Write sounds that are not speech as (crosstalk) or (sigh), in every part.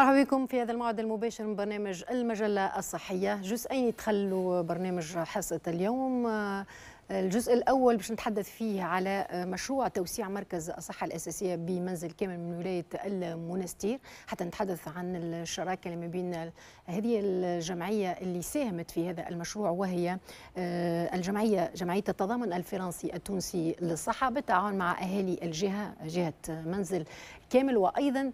مرحبا بكم في هذا الموعد المباشر من برنامج المجلة الصحية جزئين تخلوا برنامج حصة اليوم آه، الجزء الأول باش نتحدث فيه على مشروع توسيع مركز الصحة الأساسية بمنزل كامل من ولاية المنستير حتى نتحدث عن الشراكة اللي ما بين هذه الجمعية اللي ساهمت في هذا المشروع وهي آه، الجمعية جمعية التضامن الفرنسي التونسي للصحة بالتعاون مع أهالي الجهة جهة منزل كامل وأيضا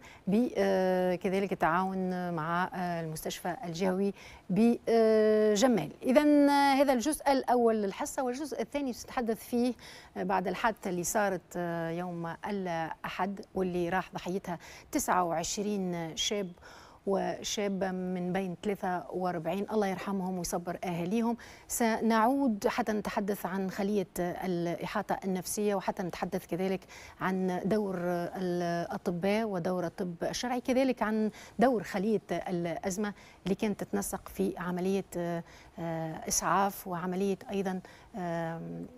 آه، كذلك التعاون مع آه، المستشفى الجهوي بجمال إذا هذا الجزء الأول للحصة والجزء الثاني تتحدث فيه بعد الحادثة اللي صارت يوم الأحد واللي راح ضحيتها 29 شاب وشاب من بين 43 الله يرحمهم ويصبر أهاليهم سنعود حتى نتحدث عن خلية الإحاطة النفسية وحتى نتحدث كذلك عن دور الأطباء ودور الطب الشرعي كذلك عن دور خلية الأزمة اللي كانت تتنسق في عملية آه، اسعاف وعمليه ايضا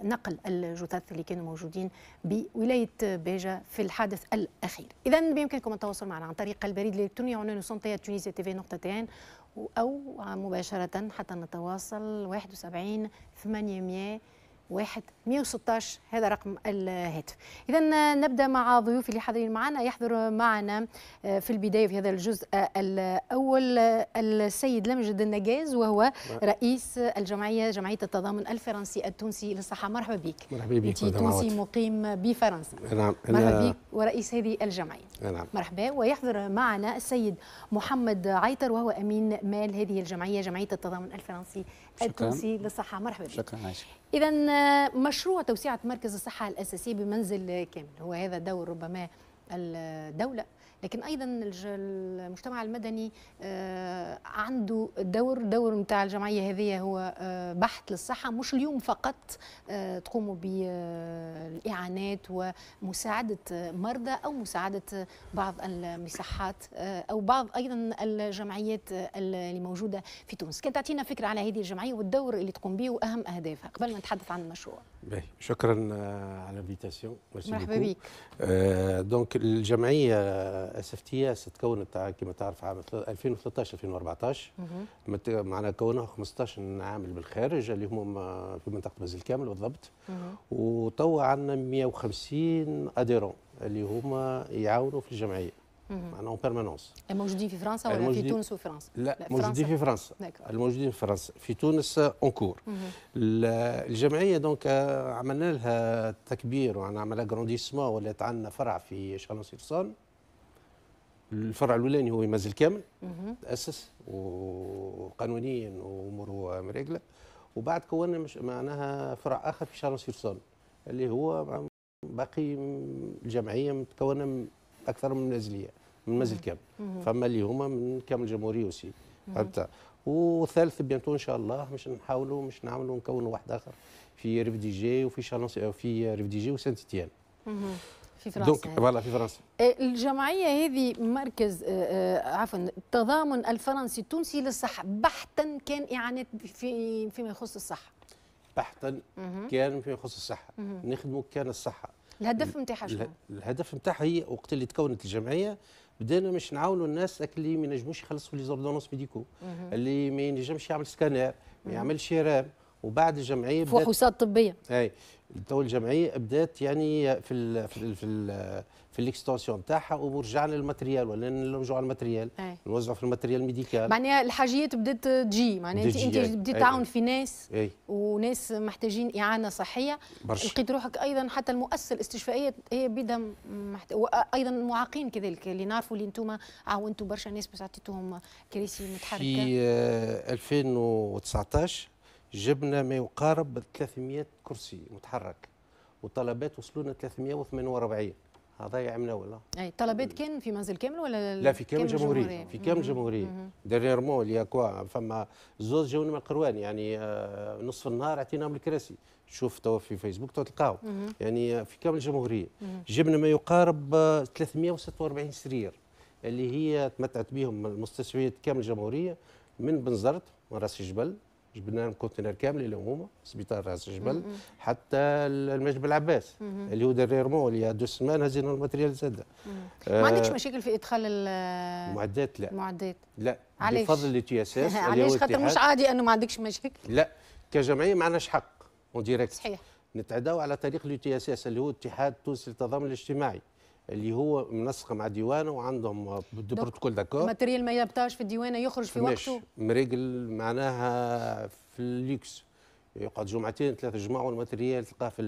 نقل الجثث اللي كانوا موجودين بولايه بيجا في الحادث الاخير اذا بامكانكم التواصل معنا عن طريق البريد الالكتروني عنوانه سونتيا تونيزيا تي في نقطتين او مباشره حتى نتواصل 71 800 واحد 116 هذا رقم الهاتف إذا نبدأ مع ضيوفي اللي حاضرين معنا يحضر معنا آه، في البداية في هذا الجزء آه، الأول آه، السيد لمجد النجاز وهو نعم. رئيس الجمعية جمعية التضامن الفرنسي التونسي للصحة مرحبا بك مرحبا بك أنت تونسي مقيم بفرنسا نعم مرحبا بك ورئيس هذه الجمعية نعم مرحبا ويحضر معنا السيد محمد عيطر وهو أمين مال هذه الجمعية جمعية التضامن الفرنسي التونسي للصحة مرحبا بك شكرا إذا آه، مشروع توسيعه مركز الصحة الأساسي بمنزل كامل هو هذا دور ربما الدولة لكن ايضا المجتمع المدني آه، عنده دور دور نتاع الجمعيه هذه هو آه، بحث للصحه مش اليوم فقط آه، تقوموا بالاعانات ومساعده مرضى او مساعده بعض المصحات او بعض ايضا الجمعيات اللي موجوده في تونس كان تعطينا فكره على هذه الجمعيه والدور اللي تقوم به واهم اهدافها قبل ما نتحدث عن المشروع شكرا على الانفيتاسيون مرحبا بك دونك الجمعيه اس اف تي اس تكونت كما تعرف عام 2013 2014 معنا كونها 15 عامل بالخارج اللي هما في منطقه بازل كامل بالضبط وتوا عندنا 150 اديرون اللي هما يعاونوا في الجمعيه معنا اون بيرمانونس موجودين في فرنسا ولا في تونس وفرنسا؟ لا, لا موجودين في فرنسا الموجودين في فرنسا في تونس اون كور الجمعيه دونك آه، عملنا لها تكبير وعملنا لها جرانديسمون ولات عندنا فرع في شالون سيرسون الفرع الاولاني هو مازال كامل تاسس وقانونيا واموره مريقله وبعد كونا مش معناها فرع اخر في شارع سيرسون اللي هو باقي الجمعيه متكونه من اكثر من نازليه من مازال كامل فما اللي هما من كامل الجمهوريه وسي حتى وثالث بيانتو ان شاء الله مش نحاولوا مش نعملوا نكونوا واحد اخر في ريف دي جي وفي شالون في ريف دي جي وسانتيتيان في فرنسا دوك فوالا في فرنسا إيه، الجمعيه هذه مركز آه، آه، عفوا التضامن الفرنسي التونسي للصحه بحتا كان اعانات في فيما يخص الصحه بحتا كان فيما يخص الصحه نخدموا كان الصحه الهدف نتاعها شنو؟ الهدف نتاعها هي وقت اللي تكونت الجمعيه بدينا باش نعاونوا الناس اللي ما ينجموش يخلصوا لي زوردونونس ميديكو اللي ما ينجمش يعمل سكانير ما يعملش رام وبعد الجمعيه بدات فحوصات طبيه اي التو الجمعيه بدات يعني في الـ في الـ في, الـ في الاكستنسيون تاعها ورجعنا للماتريال ولا نرجعوا على الماتريال نوزعوا في الماتريال ميديكال معناها الحاجيات بدات تجي معناها انت انت بديت تعاون في ناس أي. وناس محتاجين اعانه صحيه برشا لقيت روحك ايضا حتى المؤسسه الاستشفائيه هي بدا محت... ايضا معاقين كذلك اللي نعرفوا اللي انتم عاونتوا برشا ناس باش عطيتوهم كراسي متحركه في 2019 آه، جبنا ما يقارب 300 كرسي متحرك وطلبات وصلونا 348 هذا يعملنا يعني ولا اي طلبات كان في منزل كامل ولا لا في كامل الجمهوريه في كامل الجمهوريه ديرنيرمون اللي كوا فما زوز جاونا من القروان يعني آه، نصف النهار اعطيناهم الكراسي تشوف توا في فيسبوك تو تلقاو يعني آه، في كامل الجمهوريه جبنا ما يقارب 346 سرير اللي هي تمتعت بهم المستشفيات كامل الجمهوريه من بنزرت من راس الجبل جبنا الكونتينر كامل اللي هما سبيطار راس الجبل حتى المجد العباس اللي هو ديريرمون اللي دو سمان هزينا الماتريال زاد آه ما عندكش مشاكل في ادخال المعدات لا المعدات لا علاش بفضل الاي اس اس علاش خاطر مش عادي انه ما عندكش مشاكل لا كجمعيه ما عندناش حق اون ديريكت صحيح نتعداو على طريق الاي تي اس اس اللي هو الاتحاد التونسي للتضامن الاجتماعي اللي هو منسق مع ديوانه وعندهم دي بروتوكول داكور الماتريال ما يبطاش في الديوانه يخرج في وقته مريقل معناها في اللوكس يقعد جمعتين ثلاثه جمعة والماتريال تلقاه في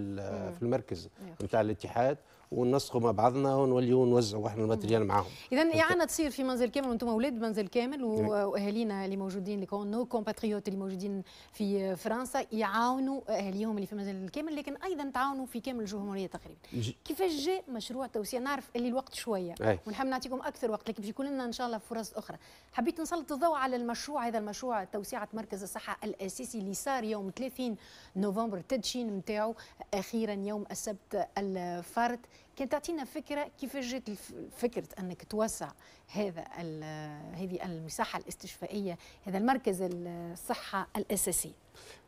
في المركز نتاع الاتحاد وننسقوا مع بعضنا ونوليو نوزعوا احنا الماتريال معاهم اذا اعاده تصير في منزل كامل وانتم اولاد منزل كامل يعني واهالينا اللي موجودين نو كومباتريوت اللي موجودين في فرنسا يعاونوا اهاليهم اللي في منزل كامل لكن ايضا تعاونوا في كامل الجمهوريه تقريبا كيفاش جاء مشروع توسيع نعرف اللي الوقت شويه ونحب نعطيكم اكثر وقت لكن باش يكون لنا ان شاء الله فرص اخرى حبيت نسلط الضوء على المشروع هذا المشروع توسيعه مركز الصحه الاساسي اللي صار يوم 30 نوفمبر التدشين نتاعو اخيرا يوم السبت الفرد. كان تعطينا فكره كيفاش جات فكره انك توسع هذا هذه المساحه الاستشفائيه هذا المركز الصحه الاساسي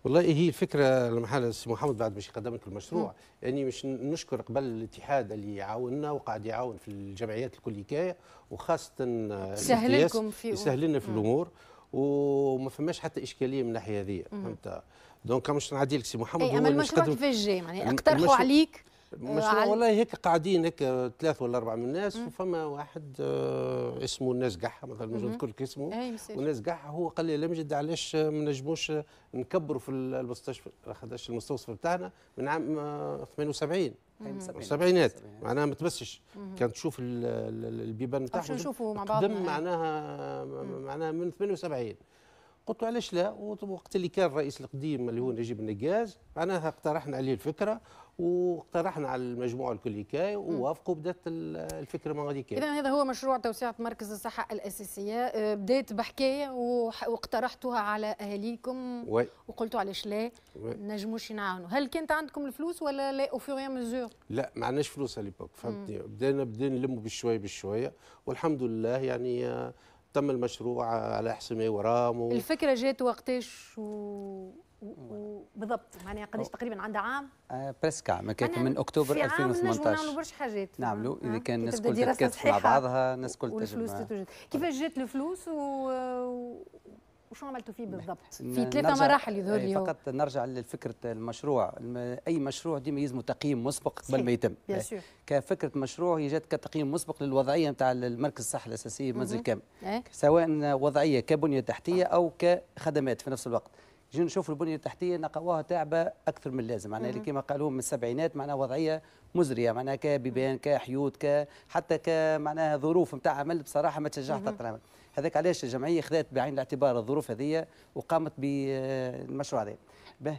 والله هي الفكره المحل السي محمد بعد باش يقدم لك المشروع م. يعني مش نشكر قبل الاتحاد اللي عاوننا وقاعد يعاون في الجمعيات الكل وخاصه سهل لكم في يسهل لنا في الامور وما فماش حتى اشكاليه من الناحيه هذه فهمت دونك مش نعدي لك سي محمد اي اما المشروع كيفاش جاي يعني اقترحوا عليك مش على... والله هيك قاعدين هيك ثلاث ولا اربع من الناس وفما واحد آه اسمه الناس قحه مثلا مش نذكر لك اسمه إيه، والناس قحه هو قال لي لمجد علاش ما نجموش نكبروا في المستشفى خداش المستوصف بتاعنا من عام 78 آه، السبعينات معناها ما تمسش كان تشوف البيبان شو نشوفوا مع بعض إيه. معناها معناها من 78 قلت له علاش لا وقت اللي كان الرئيس القديم اللي هو نجيب النجاز معناها اقترحنا عليه الفكره واقترحنا على المجموعه الكل كي ووافقوا بدات الفكره من غادي اذا هذا هو مشروع توسعه مركز الصحه الاساسيه أه، بدات بحكايه واقترحتوها على اهاليكم وقلتوا علاش لا نجموش نعاونوا هل كانت عندكم الفلوس ولا لا او مزور لا ما عندناش فلوس على ليبوك فهمتني بدينا بدينا نلموا بالشويه بالشويه والحمد لله يعني آه، تم المشروع على حسمي ورام و... الفكره جات وقتاش و... بالضبط معناها قداش تقريبا عندها عام؟ آه، بريسكا ما كانت من اكتوبر 2018 نعملوا برشا حاجات نعملوا اذا كان الناس كل تتكاتف مع بعضها الناس كل والفلوس تتوجد كيفاش جات الفلوس و... وشو عملتوا فيه بالضبط؟ في ثلاثة مراحل يظهر إيه، لي فقط نرجع لفكرة المشروع، أي مشروع ديما يلزم تقييم مسبق قبل ما يتم. إيه. كفكرة مشروع هي جات كتقييم مسبق للوضعية نتاع المركز الصحي الأساسي منزل كامل. إيه. سواء وضعية كبنية تحتية أو كخدمات في نفس الوقت. جينا نشوف البنيه التحتيه نقواها تعبه اكثر من اللازم معناها اللي كما قالوا من السبعينات معناها وضعيه مزريه معناها كبيبان كحيوط ك حتى كمعناها ظروف نتاع عمل بصراحه ما تشجعش حتى العمل هذاك علاش الجمعيه خذات بعين الاعتبار الظروف هذه وقامت بالمشروع هذا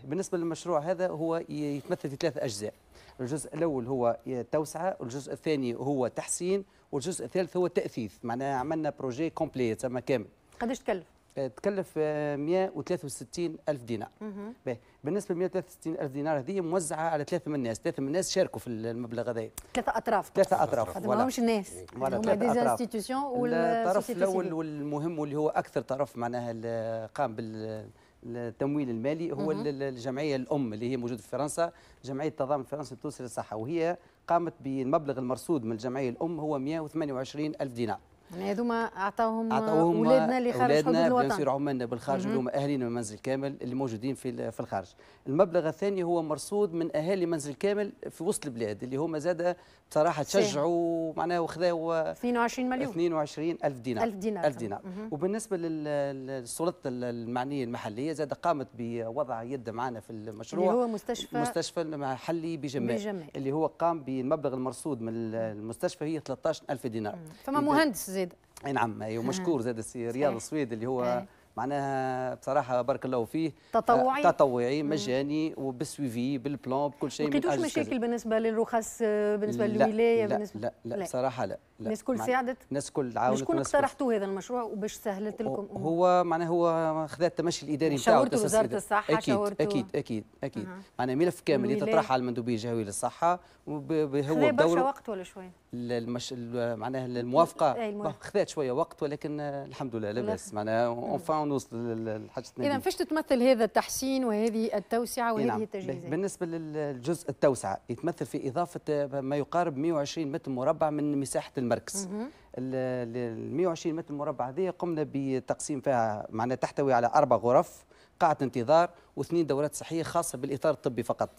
بالنسبه للمشروع هذا هو يتمثل في ثلاث اجزاء الجزء الاول هو توسعه والجزء الثاني هو تحسين والجزء الثالث هو تاثيث معناها عملنا بروجي كومبليت تسمى كامل قداش تكلف تكلف 163 آه، ألف دينار بالنسبة ل 163 ألف دينار هذه موزعة على ثلاثة من الناس ثلاثة من الناس شاركوا في المبلغ هذا ثلاثة أطراف ثلاثة أطراف هذا همش الناس هما دي انستيتيوشن الطرف الأول والمهم واللي هو أكثر طرف معناها قام بال التمويل المالي هو مم. الجمعيه الام اللي هي موجوده في فرنسا جمعيه تضامن فرنسا التونسي للصحه وهي قامت بالمبلغ المرصود من الجمعيه الام هو 128 الف دينار يعني هذوما اعطاهم اولادنا اللي خارج حدود الوطن اولادنا عمالنا بالخارج اللي هما اهالينا من منزل كامل اللي موجودين في في الخارج المبلغ الثاني هو مرصود من اهالي منزل كامل في وسط البلاد اللي هما زاد بصراحه تشجعوا معناها وخذوا 22 مليون 22 الف دينار 1000 دينار 1000 دينار وبالنسبه للسلطه المعنيه المحليه زاد قامت بوضع يد معنا في المشروع اللي هو مستشفى مستشفى المحلي بجمال, بجمال اللي هو قام بالمبلغ المرصود من المستشفى هي 13000 دينار فما مهندس زي زيد اي نعم اي أيوة، ومشكور آه. زاد السي رياض السويد اللي هو آه. معناها بصراحه بارك الله فيه تطوعي آه، تطوعي مجاني وبسويفي بالبلان بكل شيء ما لقيتوش مشاكل بالنسبه للرخص بالنسبه للولايه لا, لا لا, لا بصراحه لا الناس كل ساعدت الناس كل عاونت شكون اقترحتوا هذا المشروع وباش سهلت لكم هو معناه هو خذا التمشي الاداري نتاعو شاورتوا وزاره الصحه اكيد شاورتوا اكيد اكيد اكيد أه. معناه ملف كامل يتطرح على المندوبيه الجهويه للصحه وهو دور وقت ولا شويه المش... معناها الموافقه إيه، خذات شويه وقت ولكن الحمد لله لاباس معناها اونفان إيه. نوصل للحاجه اذا فاش تتمثل هذا التحسين وهذه التوسعه إيه، وهذه نعم. التجهيزات بالنسبه للجزء التوسعه يتمثل في اضافه ما يقارب 120 متر مربع من مساحه المركز المركز ال 120 متر مربع هذه قمنا بتقسيم فيها معنا تحتوي على اربع غرف قاعه انتظار واثنين دورات صحيه خاصه بالاطار الطبي فقط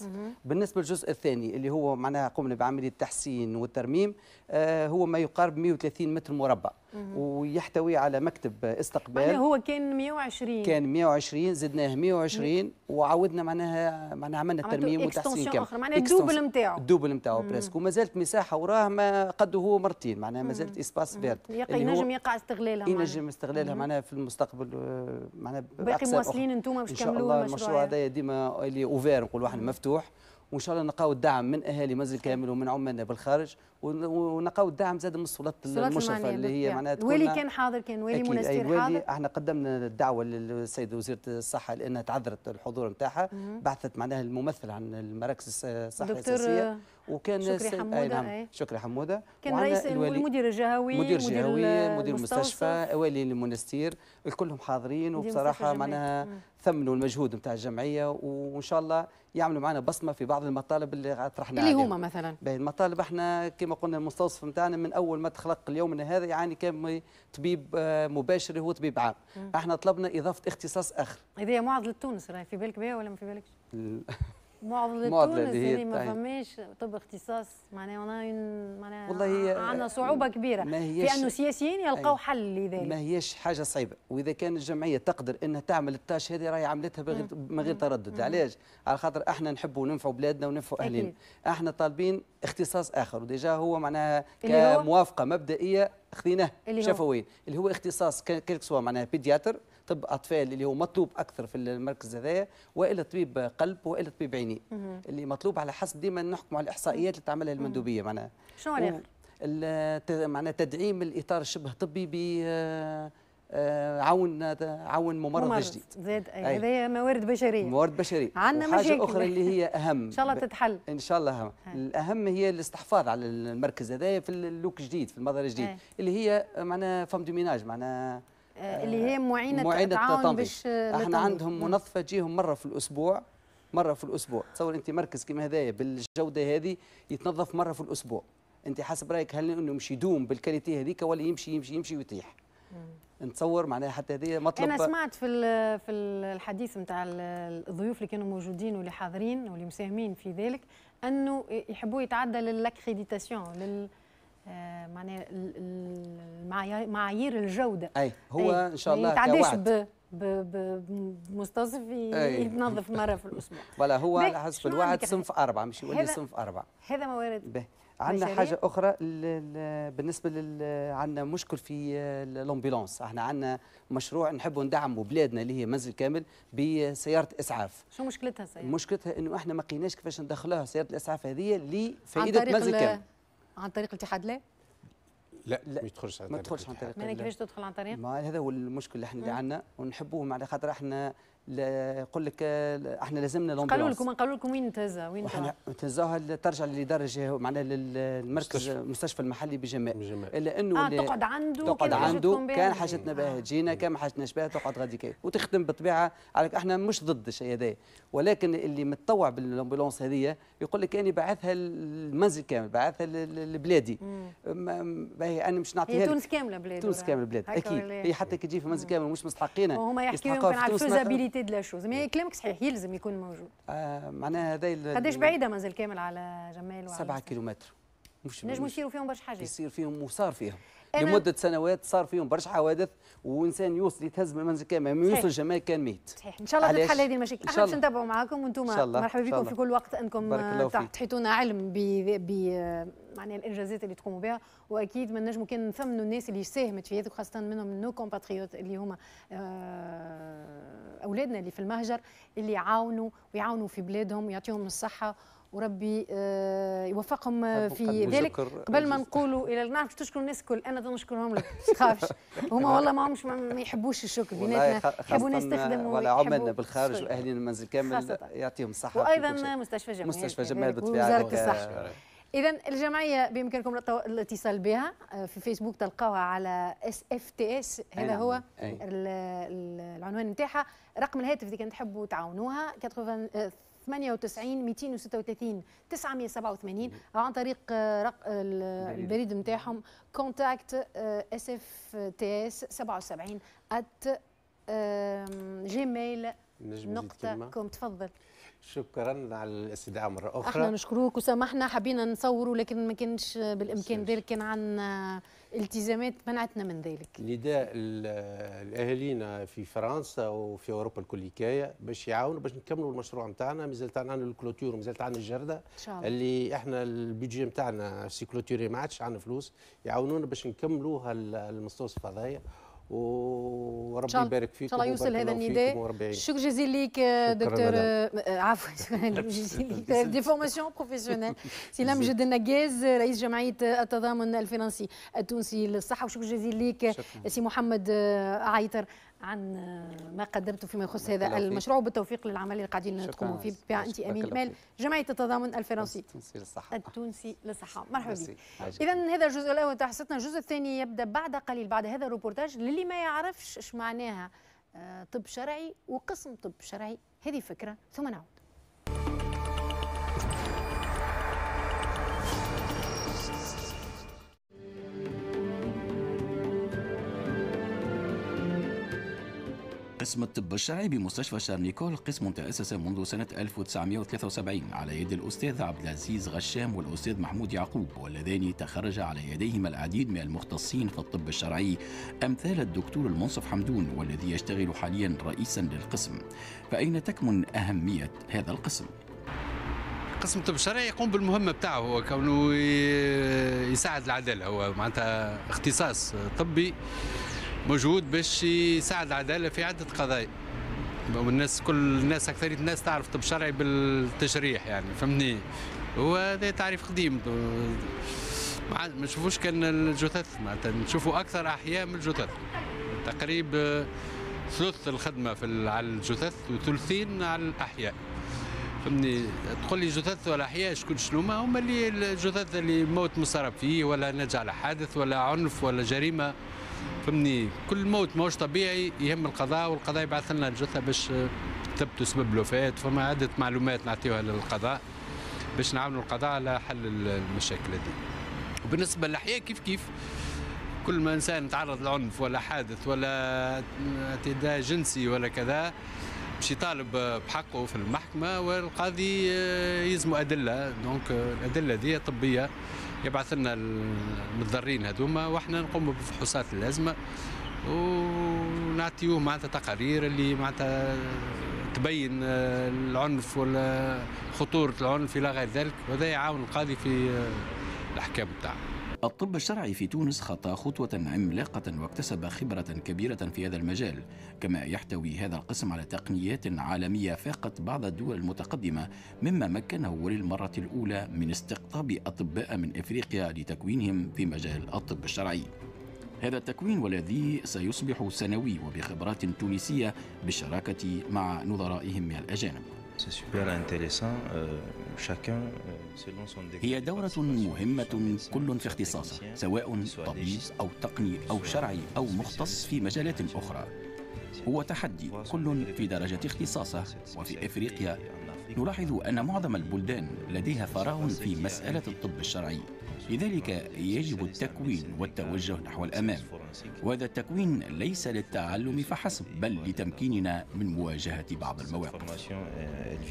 بالنسبه للجزء الثاني اللي هو معناها قمنا بعمليه التحسين والترميم آه هو ما يقارب 130 متر مربع ويحتوي على مكتب استقبال هو كان 120 كان 120 زدناه 120 وعاودنا معناها معناها عملنا ترميم وتحسين كامل اخرى معناها الدوبل نتاعو الدوبل نتاعو بريسك وما زالت مساحه وراه ما قد هو مرتين معناها ما زالت اسباس فيرت ينجم يقع استغلالها ينجم استغلالها معناها في المستقبل آه، معناها باقي مواصلين انتم باش تكملوا المشروع هذا ديما اللي اوفير نقول واحد مفتوح وان شاء الله نلقاو الدعم من اهالي منزل كامل ومن عمالنا بالخارج ونقاو الدعم زاد من السلطات المشرفه اللي هي معناتها الوالي كان حاضر كان والي منستير حاضر احنا قدمنا الدعوه للسيد وزيره الصحه لانها تعذرت الحضور نتاعها بعثت معناها الممثل عن المراكز الصحيه الاساسيه وكان شكري حموده نعم، أي نعم. شكري حموده كان رئيس الوالي... المدير الجهوي مدير الجهوي مدير المستشفى والي المنستير الكلهم حاضرين وبصراحه معناها ثمنوا المجهود نتاع الجمعيه وان شاء الله يعملوا معنا بصمه في بعض المطالب اللي طرحناها اللي هما مثلا المطالب احنا كما قلنا المستوصف نتاعنا من اول ما تخلق من هذا يعاني كان طبيب آه، مباشر هو طبيب عام احنا طلبنا اضافه اختصاص اخر هذه معضله تونس راهي في بالك بها ولا ما في بالكش (laughs) معضله, معضلة تونس يعني ما فماش طب اختصاص معناها انا معناها والله عندنا صعوبه كبيره ما هيش في انه سياسيين يلقاو حل لذلك ما هيش حاجه صعيبه واذا كان الجمعيه تقدر انها تعمل التاش هذه راهي عملتها بغير من غير تردد علاش على خاطر احنا نحبوا ننفعوا بلادنا وننفعوا اهلنا احنا طالبين اختصاص اخر وديجا هو معناها كموافقه مبدئيه خذيناه شفويا اللي هو اختصاص سوا معناها بيدياتر طب اطفال اللي هو مطلوب اكثر في المركز هذايا والا طبيب قلب والا طبيب عيني اللي مطلوب على حسب ديما نحكموا على الاحصائيات اللي تعملها المندوبيه معناها شنو الاخر؟ معناها تدعيم الاطار الشبه طبي ب آه، عون عون ممرض, ممرض جديد زاد هذايا موارد بشريه موارد بشريه عندنا مشاكل اخرى اللي هي اهم (laughs) ان شاء الله تتحل ان شاء الله هم. الاهم هي الاستحفاظ على المركز هذايا في اللوك الجديد في المظهر الجديد اللي هي معناها فم دوميناج معناها آه، اللي هي معينه, معينة التعاون باش آه، احنا عندهم منظفه تجيهم مره في الاسبوع مره في الاسبوع تصور انت مركز كما هذايا بالجوده هذه يتنظف مره في الاسبوع انت حسب رايك هل انه مش يدوم بالكاليتي هذيك ولا يمشي يمشي يمشي ويطيح نتصور معناها حتى هذه مطلب انا سمعت في في الحديث نتاع الضيوف اللي كانوا موجودين واللي حاضرين واللي مساهمين في ذلك انه يحبوا يتعدى للاكريديتاسيون لل آه، معناها معايير الجوده اي هو أي. ان شاء الله يتعداش بمستوصف يتنظف مره في الاسبوع (laughs) ولا هو على حسب الوعد صنف اربعه مش يولي صنف اربعه هذا موارد عندنا حاجه اخرى بالنسبه لل عندنا مشكل في الامبيلونس احنا عندنا مشروع نحبوا ندعموا بلادنا اللي هي منزل كامل بسياره اسعاف شو مشكلتها سياره مشكلتها انه احنا ما لقيناش كيفاش ندخلوها سياره الاسعاف هذه لفائده منزل كامل عن طريق الاتحاد لا لا, لا ما يدخلش عن طريق ما تدخلش عن طريق ما كيفاش تدخل عن طريق؟ ما هذا هو المشكل اللي احنا اللي عندنا ونحبوهم على خاطر احنا يقول لك احنا لازمنا الامبولانس قالوا لكم قالوا لكم وين تهزها وين احنا تهزها ترجع لدرجه معناها للمركز المستشفى المحلي بجمال الا انه آه تقعد عنده تقعد عنده كان حاجتنا بها تجينا آه. كان ما حاجتناش بها تقعد غادي كيف وتخدم بالطبيعه على احنا مش ضد الشيء هذا ولكن اللي متطوع بالامبولانس هذه يقول لك اني بعثها للمنزل كامل بعثها لبلادي باهي انا مش نعطيها تونس كامله بلادي تونس كامله بلادي اكيد هي إيه؟ حتى كي تجي في منزل كامل مش مستحقينها وهما يحكيوا يمكن على الفيزابيليتي رياليتي دو لا شوز مي كلامك صحيح يلزم يكون موجود آه معناها هذا قداش بعيده مازال كامل على جمال وعلى 7 كيلومتر مش نجموا يصيروا فيهم برشا حاجات يصير فيهم وصار فيهم لمده سنوات صار فيهم برشا حوادث وانسان يوصل يتهز من منزل كامل ما يوصل جمال كان ميت صحيح ان شاء الله تتحل هذه المشاكل احنا باش نتابعوا معاكم وانتم مرحبا بكم في كل وقت انكم تحيطونا علم ب معناها الانجازات اللي تقوموا بها واكيد ما نجموا كان نثمنوا الناس اللي ساهمت في هذا وخاصه منهم نو كومباتريوت اللي هما آه، اولادنا اللي في المهجر اللي يعاونوا ويعاونوا في بلادهم ويعطيهم الصحه وربي آه، يوفقهم آه، في ذلك قبل ما نقولوا الى نعرف تشكر الناس الكل انا نشكرهم لك ما تخافش هما والله ما همش ما يحبوش الشكر بيناتنا يحبوا الناس تخدم ولا عملنا بالخارج واهلنا المنزل كامل يعطيهم الصحه وايضا مستشفى جمال مستشفى جمال بالطبيعه وزاره الصحه اذا الجمعيه بامكانكم الاتصال بها آه، في فيسبوك تلقاوها على اس اف تي اس هذا نعم، هو العنوان نتاعها رقم الهاتف اللي كان تحبوا تعاونوها 98 236 987 عن طريق آه، البريد نتاعهم كونتاكت اس اف تي اس 77 ات جيميل نقطة كوم تفضل شكرا على الاستدعاء مره اخرى احنا نشكروك وسامحنا حبينا نصوروا لكن ما كانش بالامكان ذلك كان عن التزامات منعتنا من ذلك نداء الاهالينا في فرنسا وفي اوروبا الكل باش يعاونوا باش نكملوا المشروع نتاعنا مازال عندنا الكلوتور مازالت عندنا الجرده إن شاء الله. اللي احنا البيجي نتاعنا سي كلوتوري ما عادش عندنا فلوس يعاونونا باش نكملوا هالمستوصفه هذايا وربي يبارك فيك ان شاء الله يوصل هذا النداء شكرا جزيلا لك دكتور آه، عفوا شكرا (laughs) (laughs) (laughs) دي فورماسيون بروفيسيونيل سي جد النجاز رئيس جمعيه التضامن الفرنسي التونسي للصحه وشكرا جزيلا لك سي محمد آه، عيطر عن ما قدمتم فيما يخص هذا المشروع وبالتوفيق للعمل اللي قاعدين تقوموا فيه بها انت امين مال جمعيه التضامن الفرنسي التونسي للصحه التونسي للصحه مرحبا بك اذا هذا الجزء الاول تحصتنا الجزء الثاني يبدا بعد قليل بعد هذا الروبورتاج للي ما يعرفش اش معناها آه، طب شرعي وقسم طب شرعي هذه فكره ثم نعود قسم الطب الشرعي بمستشفى شارنيكول قسم تأسس منذ سنة 1973 على يد الأستاذ عبد العزيز غشام والأستاذ محمود يعقوب واللذان تخرج على يديهما العديد من المختصين في الطب الشرعي أمثال الدكتور المنصف حمدون والذي يشتغل حاليا رئيسا للقسم فأين تكمن أهمية هذا القسم؟ قسم الطب الشرعي يقوم بالمهمه بتاعه هو كونه يساعد العداله هو معناتها اختصاص طبي موجود باش يساعد العداله في عده قضايا والناس كل الناس اكثريه الناس تعرف طب شرعي بالتشريح يعني فهمتني وهذا تعريف قديم ما نشوفوش كان الجثث معناتها نشوفوا اكثر احياء من الجثث تقريبا ثلث الخدمه في على الجثث وثلثين على الاحياء فهمني تقول لي جثث ولا احياء شكون شنو ما هما اللي الجثث اللي موت مسرب فيه ولا نجع على حادث ولا عنف ولا جريمه فهمني كل موت ماهوش طبيعي يهم القضاء والقضاء يبعث لنا الجثه باش تثبتوا سبب الوفاه فما عده معلومات نعطيوها للقضاء باش نعاونوا القضاء على حل المشاكل هذه وبالنسبه للاحياء كيف كيف كل ما انسان تعرض لعنف ولا حادث ولا اعتداء جنسي ولا كذا باش يطالب بحقه في المحكمه والقاضي يزمو ادله دونك الادله دي طبيه يبعث لنا المتضررين هذوما واحنا نقوم بفحوصات اللازمه ونعطيوه معناتها تقارير اللي معناتها تبين العنف ولا خطوره العنف الى غير ذلك وهذا يعاون القاضي في الاحكام بتاعه الطب الشرعي في تونس خطى خطوة عملاقة واكتسب خبرة كبيرة في هذا المجال، كما يحتوي هذا القسم على تقنيات عالمية فاقت بعض الدول المتقدمة، مما مكنه وللمرة الأولى من استقطاب أطباء من إفريقيا لتكوينهم في مجال الطب الشرعي. هذا التكوين والذي سيصبح سنوي وبخبرات تونسية بالشراكة مع نظرائهم من الأجانب. Euh, euh, هي دورة مهمة كل في اختصاصه سواء طبيب أو تقني أو شرعي أو مختص في مجالات أخرى هو تحدي كل في درجة اختصاصه وفي إفريقيا نلاحظ أن معظم البلدان لديها فراغ في مسألة الطب الشرعي لذلك يجب التكوين والتوجه نحو الأمام وهذا التكوين ليس للتعلم فحسب بل لتمكيننا من مواجهة بعض المواقف euh,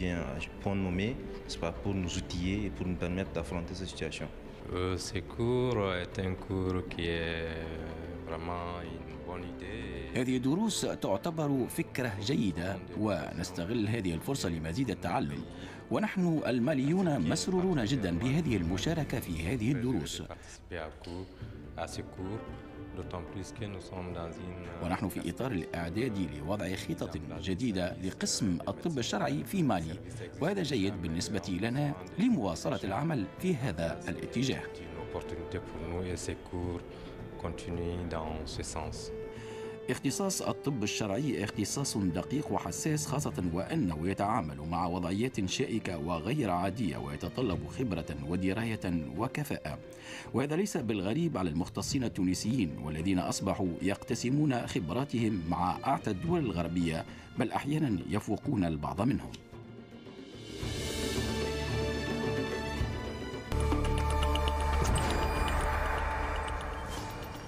هذه الدروس تعتبر فكرة جيدة ونستغل هذه الفرصة لمزيد التعلم ونحن الماليون مسرورون جدا بهذه المشاركة في هذه الدروس ونحن في إطار الإعداد لوضع خطط جديدة لقسم الطب الشرعي في مالي وهذا جيد بالنسبة لنا لمواصلة العمل في هذا الاتجاه. اختصاص الطب الشرعي اختصاص دقيق وحساس خاصة وأنه يتعامل مع وضعيات شائكة وغير عادية ويتطلب خبرة ودراية وكفاءة وهذا ليس بالغريب على المختصين التونسيين والذين أصبحوا يقتسمون خبراتهم مع أعتى الدول الغربية بل أحيانا يفوقون البعض منهم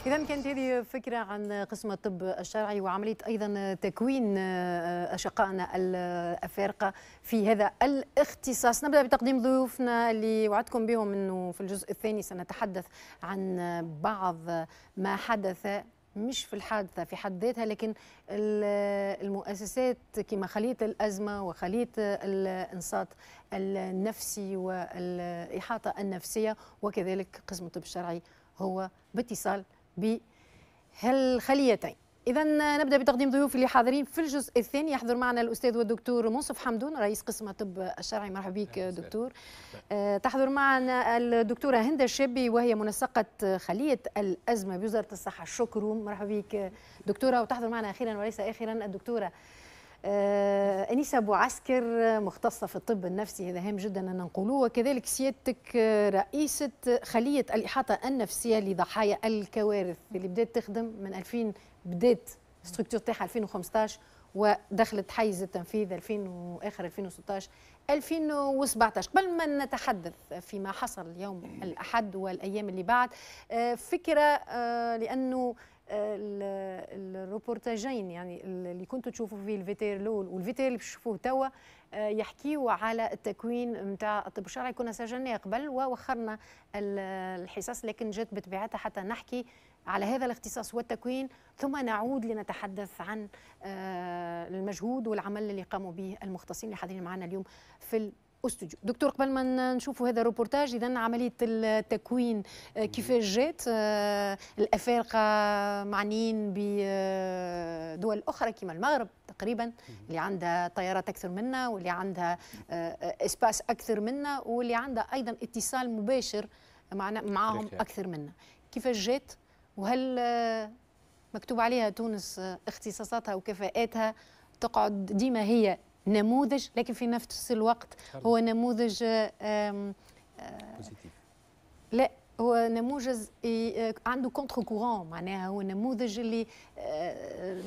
إذا كانت هذه فكرة عن قسم الطب الشرعي وعملية أيضا تكوين آه، أشقائنا الأفارقة في هذا الاختصاص نبدأ بتقديم ضيوفنا اللي وعدتكم بهم أنه في الجزء الثاني سنتحدث عن بعض ما حدث مش في الحادثه في حد ذاتها لكن المؤسسات كما خليه الازمه وخليه الانصات النفسي والاحاطه النفسيه وكذلك قسم الطب الشرعي هو باتصال بهالخليتين إذا نبدأ بتقديم ضيوف اللي حاضرين في الجزء الثاني يحضر معنا الأستاذ والدكتور منصف حمدون رئيس قسم الطب الشرعي مرحبا بك دكتور أه تحضر معنا الدكتورة هند الشابي وهي منسقة خلية الأزمة بوزارة الصحة شكرا مرحبا بك دكتورة وتحضر معنا أخيرا وليس آخرا الدكتورة آه، أنيسة أبو عسكر مختصة في الطب النفسي هذا هام جدا أن نقولوه وكذلك سيادتك رئيسة خلية الإحاطة النفسية لضحايا الكوارث اللي بدأت تخدم من 2000 بدأت ستركتور تاعها 2015 ودخلت حيز التنفيذ 2000 واخر 2016 2017 قبل ما نتحدث فيما حصل يوم الاحد والايام اللي بعد آه، فكره آه، لانه الروبورتاجين يعني اللي كنتوا تشوفوا فيه الفيتير الاول والفيتير اللي تشوفوه توا آه، يحكيوا على التكوين نتاع الطب الشرعي كنا سجلناه قبل ووخرنا الحصص لكن جات بطبيعتها حتى نحكي على هذا الاختصاص والتكوين ثم نعود لنتحدث عن المجهود آه، والعمل اللي قاموا به المختصين اللي حاضرين معنا اليوم في استوديو دكتور قبل ما نشوفوا هذا الروبورتاج اذا عمليه التكوين آه، كيفاش جات آه، الافارقه معنيين بدول آه، اخرى كما المغرب تقريبا اللي عندها طيارات اكثر منا واللي عندها اسباس اكثر منا واللي عندها ايضا اتصال مباشر معنا معاهم اكثر منا كيفاش جات وهل مكتوب عليها تونس اختصاصاتها وكفاءاتها تقعد ديما هي نموذج لكن في نفس الوقت هو نموذج آه، آه، لا هو نموذج آه، عنده كونتر كورون معناها هو نموذج اللي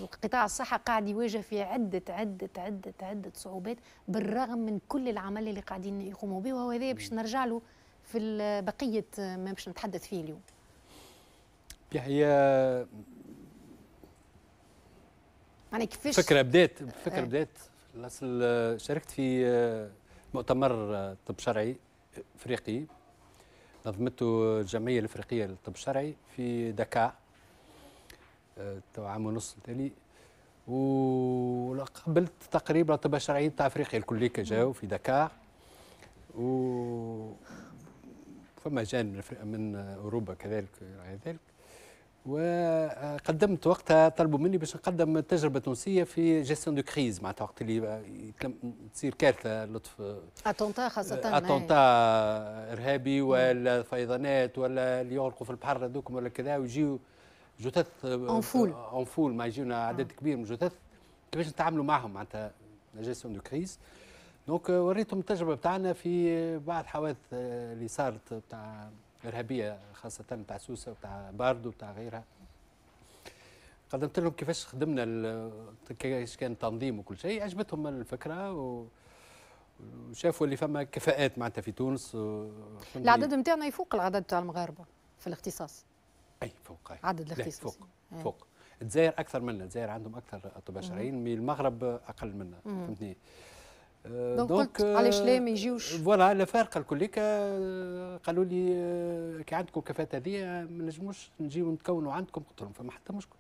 القطاع الصحه قاعد يواجه فيه عده عده عده عده صعوبات بالرغم من كل العمل اللي قاعدين يقوموا به وهو هذا باش نرجع له في بقيه ما باش نتحدث فيه اليوم. يحيى يعني كيفاش فكره بدات فكره بدات شاركت في آه، مؤتمر آه، طب شرعي افريقي آه، نظمته الجمعيه الافريقيه للطب الشرعي في دكا تو عام ونص تالي وقبلت تقريبا الطب الشرعي تاع افريقيا الكل جاو في دكا و فما جان من اوروبا كذلك وغير ذلك وقدمت وقتها طلبوا مني باش نقدم تجربه تونسيه في جيستيون دو كريز معناتها وقت اللي تصير كارثه لطف اتونتا خاصه آه، اتونتا ارهابي ولا فيضانات ولا اللي يغرقوا في البحر هذوكم ولا كذا ويجيو جثث انفول آه، انفول ما يجيونا آه. عدد كبير من الجثث كيفاش نتعاملوا معهم معناتها جيستيون دو كريز دونك وريتهم التجربه بتاعنا في بعض الحوادث اللي صارت بتاع ارهابيه خاصه تاع سوسه وتاع باردو وتاع غيرها قدمت لهم كيفاش خدمنا كيفاش كان تنظيم وكل شيء عجبتهم الفكره و... وشافوا اللي فما كفاءات معناتها في تونس العدد نتاعنا يفوق العدد تاع المغاربه في الاختصاص اي فوق أي. عدد الاختصاص فوق أي. فوق الجزائر اكثر منا الجزائر عندهم اكثر اطباء شرعيين المغرب اقل منا فهمتني دونك, دونك قلت علاش لا ما يجيوش فوالا الافارقه الكل قالوا لي euh, كي عندكم كفاءه هذه آه، ما نجموش نجيو نتكونوا عندكم قلت لهم فما حتى مشكل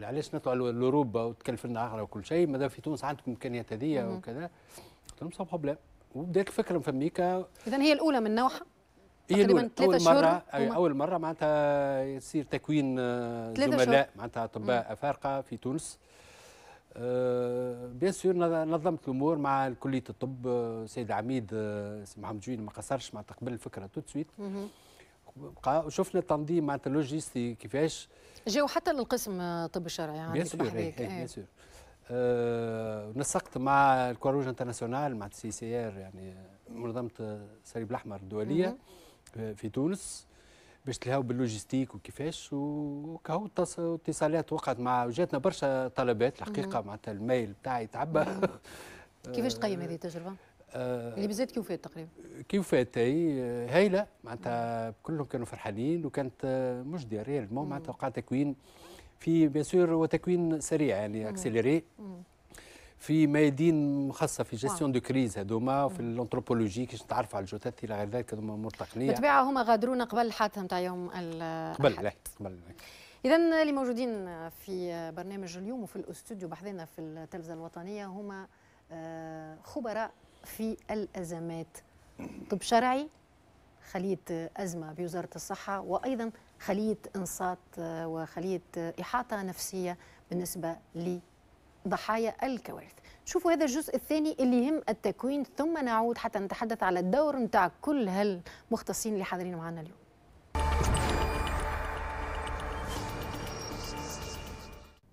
علاش نطلعوا لاوروبا وتكلف لنا اغلى وكل شيء ماذا في تونس عندكم امكانيات هذه وكذا قلت لهم سو بروبليم وبدات الفكره في امريكا اذا هي الاولى من نوعها هي ثلاثة اول مره وما... اول مره معناتها يصير تكوين آه، زملاء معناتها اطباء افارقه في تونس آه، بيان سور نظمت الامور مع كليه الطب آه، سيد عميد آه، محمد جوين ما قصرش مع تقبل الفكره تو سويت شفنا التنظيم معناتها اللوجيستي كيفاش جاو حتى للقسم الطب الشرعي يعني بيان سور إيه، إيه، إيه. بيان سور نسقت مع الكواروج انترناسيونال مع السي سي ار يعني منظمه الصليب الاحمر الدوليه في تونس باش تلهاو باللوجيستيك وكيفاش وكهو اتصالات وقعت مع جاتنا برشا طلبات الحقيقه معناتها الميل بتاعي تعبى (laughs) كيفاش تقيم هذه آه، التجربه؟ آه، اللي بزيت كيف فات تقريبا كيف فات هي هايله معناتها كلهم كانوا فرحانين وكانت مجديه مو معناتها وقع تكوين في بيان سور وتكوين سريع يعني اكسيليري في ميادين خاصه في جيستيون دو كريز هذوما في الانثروبولوجي كيش نتعرفوا على الجثث الى غير ذلك هذوما امور تقنيه بالطبيعه هما غادرونا قبل الحادثه نتاع يوم قبل قبل اذا اللي موجودين في برنامج اليوم وفي الاستوديو بحذنا في التلفزه الوطنيه هما آه، خبراء في الازمات طب شرعي خليه ازمه بوزاره الصحه وايضا خليه انصات آه، وخليه احاطه نفسيه بالنسبه لي ضحايا الكوارث شوفوا هذا الجزء الثاني اللي يهم التكوين ثم نعود حتى نتحدث على الدور نتاع كل هالمختصين اللي حاضرين معنا اليوم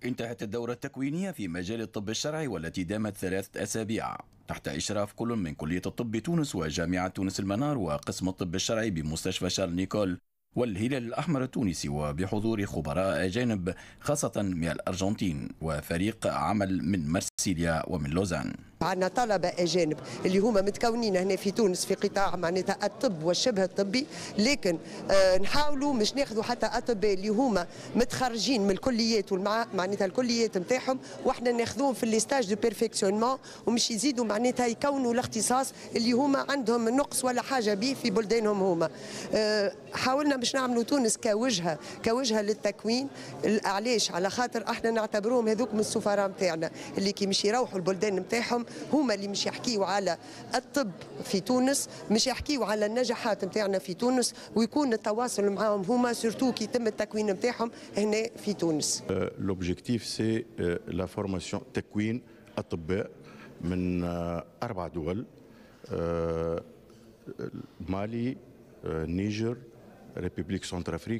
انتهت الدورة التكوينية في مجال الطب الشرعي والتي دامت ثلاثة أسابيع تحت إشراف كل من كلية الطب تونس وجامعة تونس المنار وقسم الطب الشرعي بمستشفى شارل نيكول والهلال الأحمر التونسي وبحضور خبراء أجانب خاصة من الأرجنتين وفريق عمل من مرسيليا ومن لوزان عندنا طلبه اجانب اللي هما متكونين هنا في تونس في قطاع معناتها الطب والشبه الطبي لكن آه نحاولوا مش ناخذوا حتى اطباء اللي هما متخرجين من الكليات معناتها الكليات نتاعهم واحنا ناخذوهم في لي ستاج دو بيرفكسيونمون ومش يزيدوا معناتها يكونوا الاختصاص اللي هما عندهم نقص ولا حاجه به في بلدانهم هما آه حاولنا باش نعملوا تونس كوجهه كوجهه للتكوين علاش على خاطر احنا نعتبروهم هذوك من السفراء نتاعنا اللي كي مش يروحوا البلدان نتاعهم هما اللي مش يحكيوا على الطب في تونس مش يحكيوا على النجاحات نتاعنا في تونس ويكون التواصل معاهم هما سورتو كي يتم التكوين نتاعهم هنا في تونس لوبجيكتيف سي لا فورماسيون تكوين اطباء من euh, اربع دول euh, مالي euh, نيجر ريبوبليك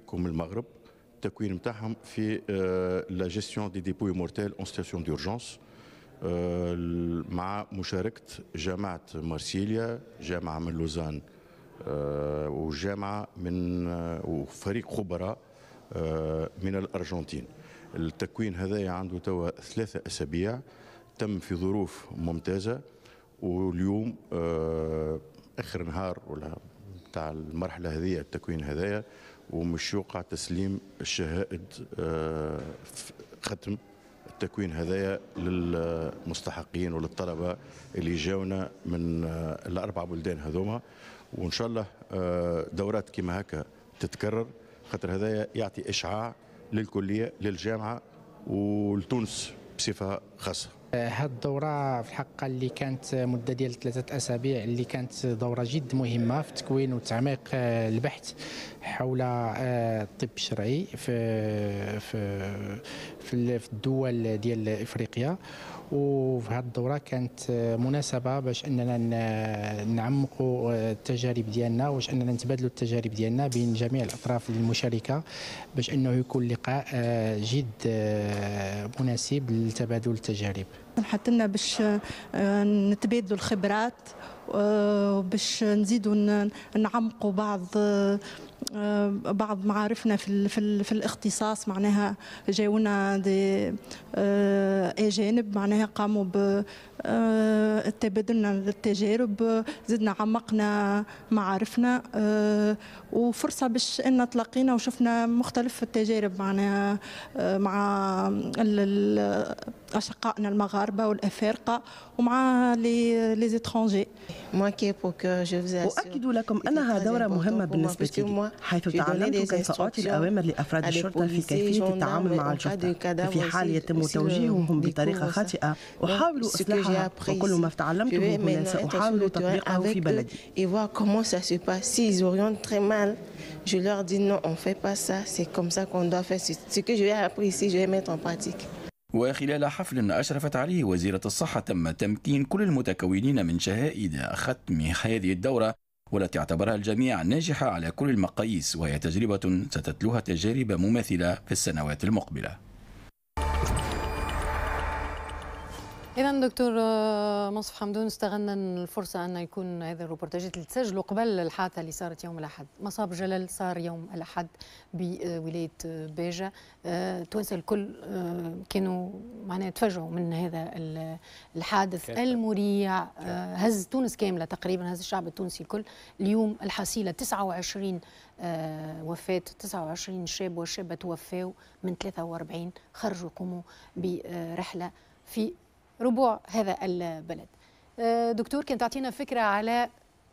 كوم المغرب التكوين نتاعهم في لا جيستيون دي ديبوي مورتيل اون ستاسيون دورجونس آه، مع مشاركة جامعة مارسيليا جامعة من لوزان آه، وجامعة من آه، وفريق خبراء من الأرجنتين التكوين هذا عنده توا ثلاثة أسابيع تم في ظروف ممتازة واليوم آخر نهار ولا تاع المرحلة هذه التكوين هذايا ومش يوقع تسليم الشهائد ختم تكوين هدايا للمستحقين وللطلبه اللي جاونا من آه، الاربع بلدان هذوما وان شاء الله آه، دورات كما هكا تتكرر خاطر هذايا يعطي اشعاع للكليه للجامعه ولتونس بصفه خاصه هاد الدورة في الحقيقه اللي كانت مدة ديال ثلاثة أسابيع اللي كانت دورة جد مهمة في تكوين وتعميق آه، البحث حول آه، الطب الشرعي في في في الدول ديال إفريقيا وفي هذه الدوره كانت مناسبه باش اننا نعمقوا التجارب ديالنا واش اننا نتبادلوا التجارب ديالنا بين جميع الاطراف المشاركه باش انه يكون لقاء آه، جد آه، مناسب لتبادل التجارب حتى لنا باش آه، نتبادلوا الخبرات آه، باش نزيدوا نعمقوا بعض آه، بعض معارفنا في في, في الاختصاص معناها جاونا دي آه، اجانب معناها قاموا آه، تبادلنا التجارب زدنا عمقنا معارفنا آه، وفرصة باش أن تلاقينا وشفنا مختلف التجارب معنا آه، مع أشقائنا المغاربة والأفارقة ومع لي زيترونجي أؤكد لكم أنها دورة مهمة بالنسبة لي حيث تعلمت كيف أعطي الأوامر لأفراد الشرطة في كيفية التعامل مع الشرطة ففي حال يتم توجيههم euh, بطريقة خاطئة euh, أحاول إصلاحها وكل ما تعلمته هنا سأحاول تطبيقه في بلدي je leur dis non, on fait pas ça, c'est comme ça qu'on doit faire. Ce que j'ai appris ici, je vais mettre en pratique. وخلال حفل أشرفت عليه وزيرة الصحة تم تمكين كل المتكونين من شهائد ختم هذه الدورة والتي اعتبرها الجميع ناجحة على كل المقاييس وهي تجربة ستتلوها تجارب مماثلة في السنوات المقبلة إذا دكتور آه، منصف حمدون استغلنا الفرصة أن يكون هذا الروبورتاجات اللي تسجلوا قبل الحادثة اللي صارت يوم الأحد مصاب جلل صار يوم الأحد بولاية آه، بيجة التوانسة آه، الكل كانوا معناها تفاجئوا من هذا الحادث المريع هز تونس كاملة تقريبا هز الشعب التونسي الكل اليوم الحصيلة 29 وفاة 29 شاب وشابة توفاوا من 43 خرجوا قوموا برحلة في ربوع هذا البلد آه، دكتور كان تعطينا فكرة على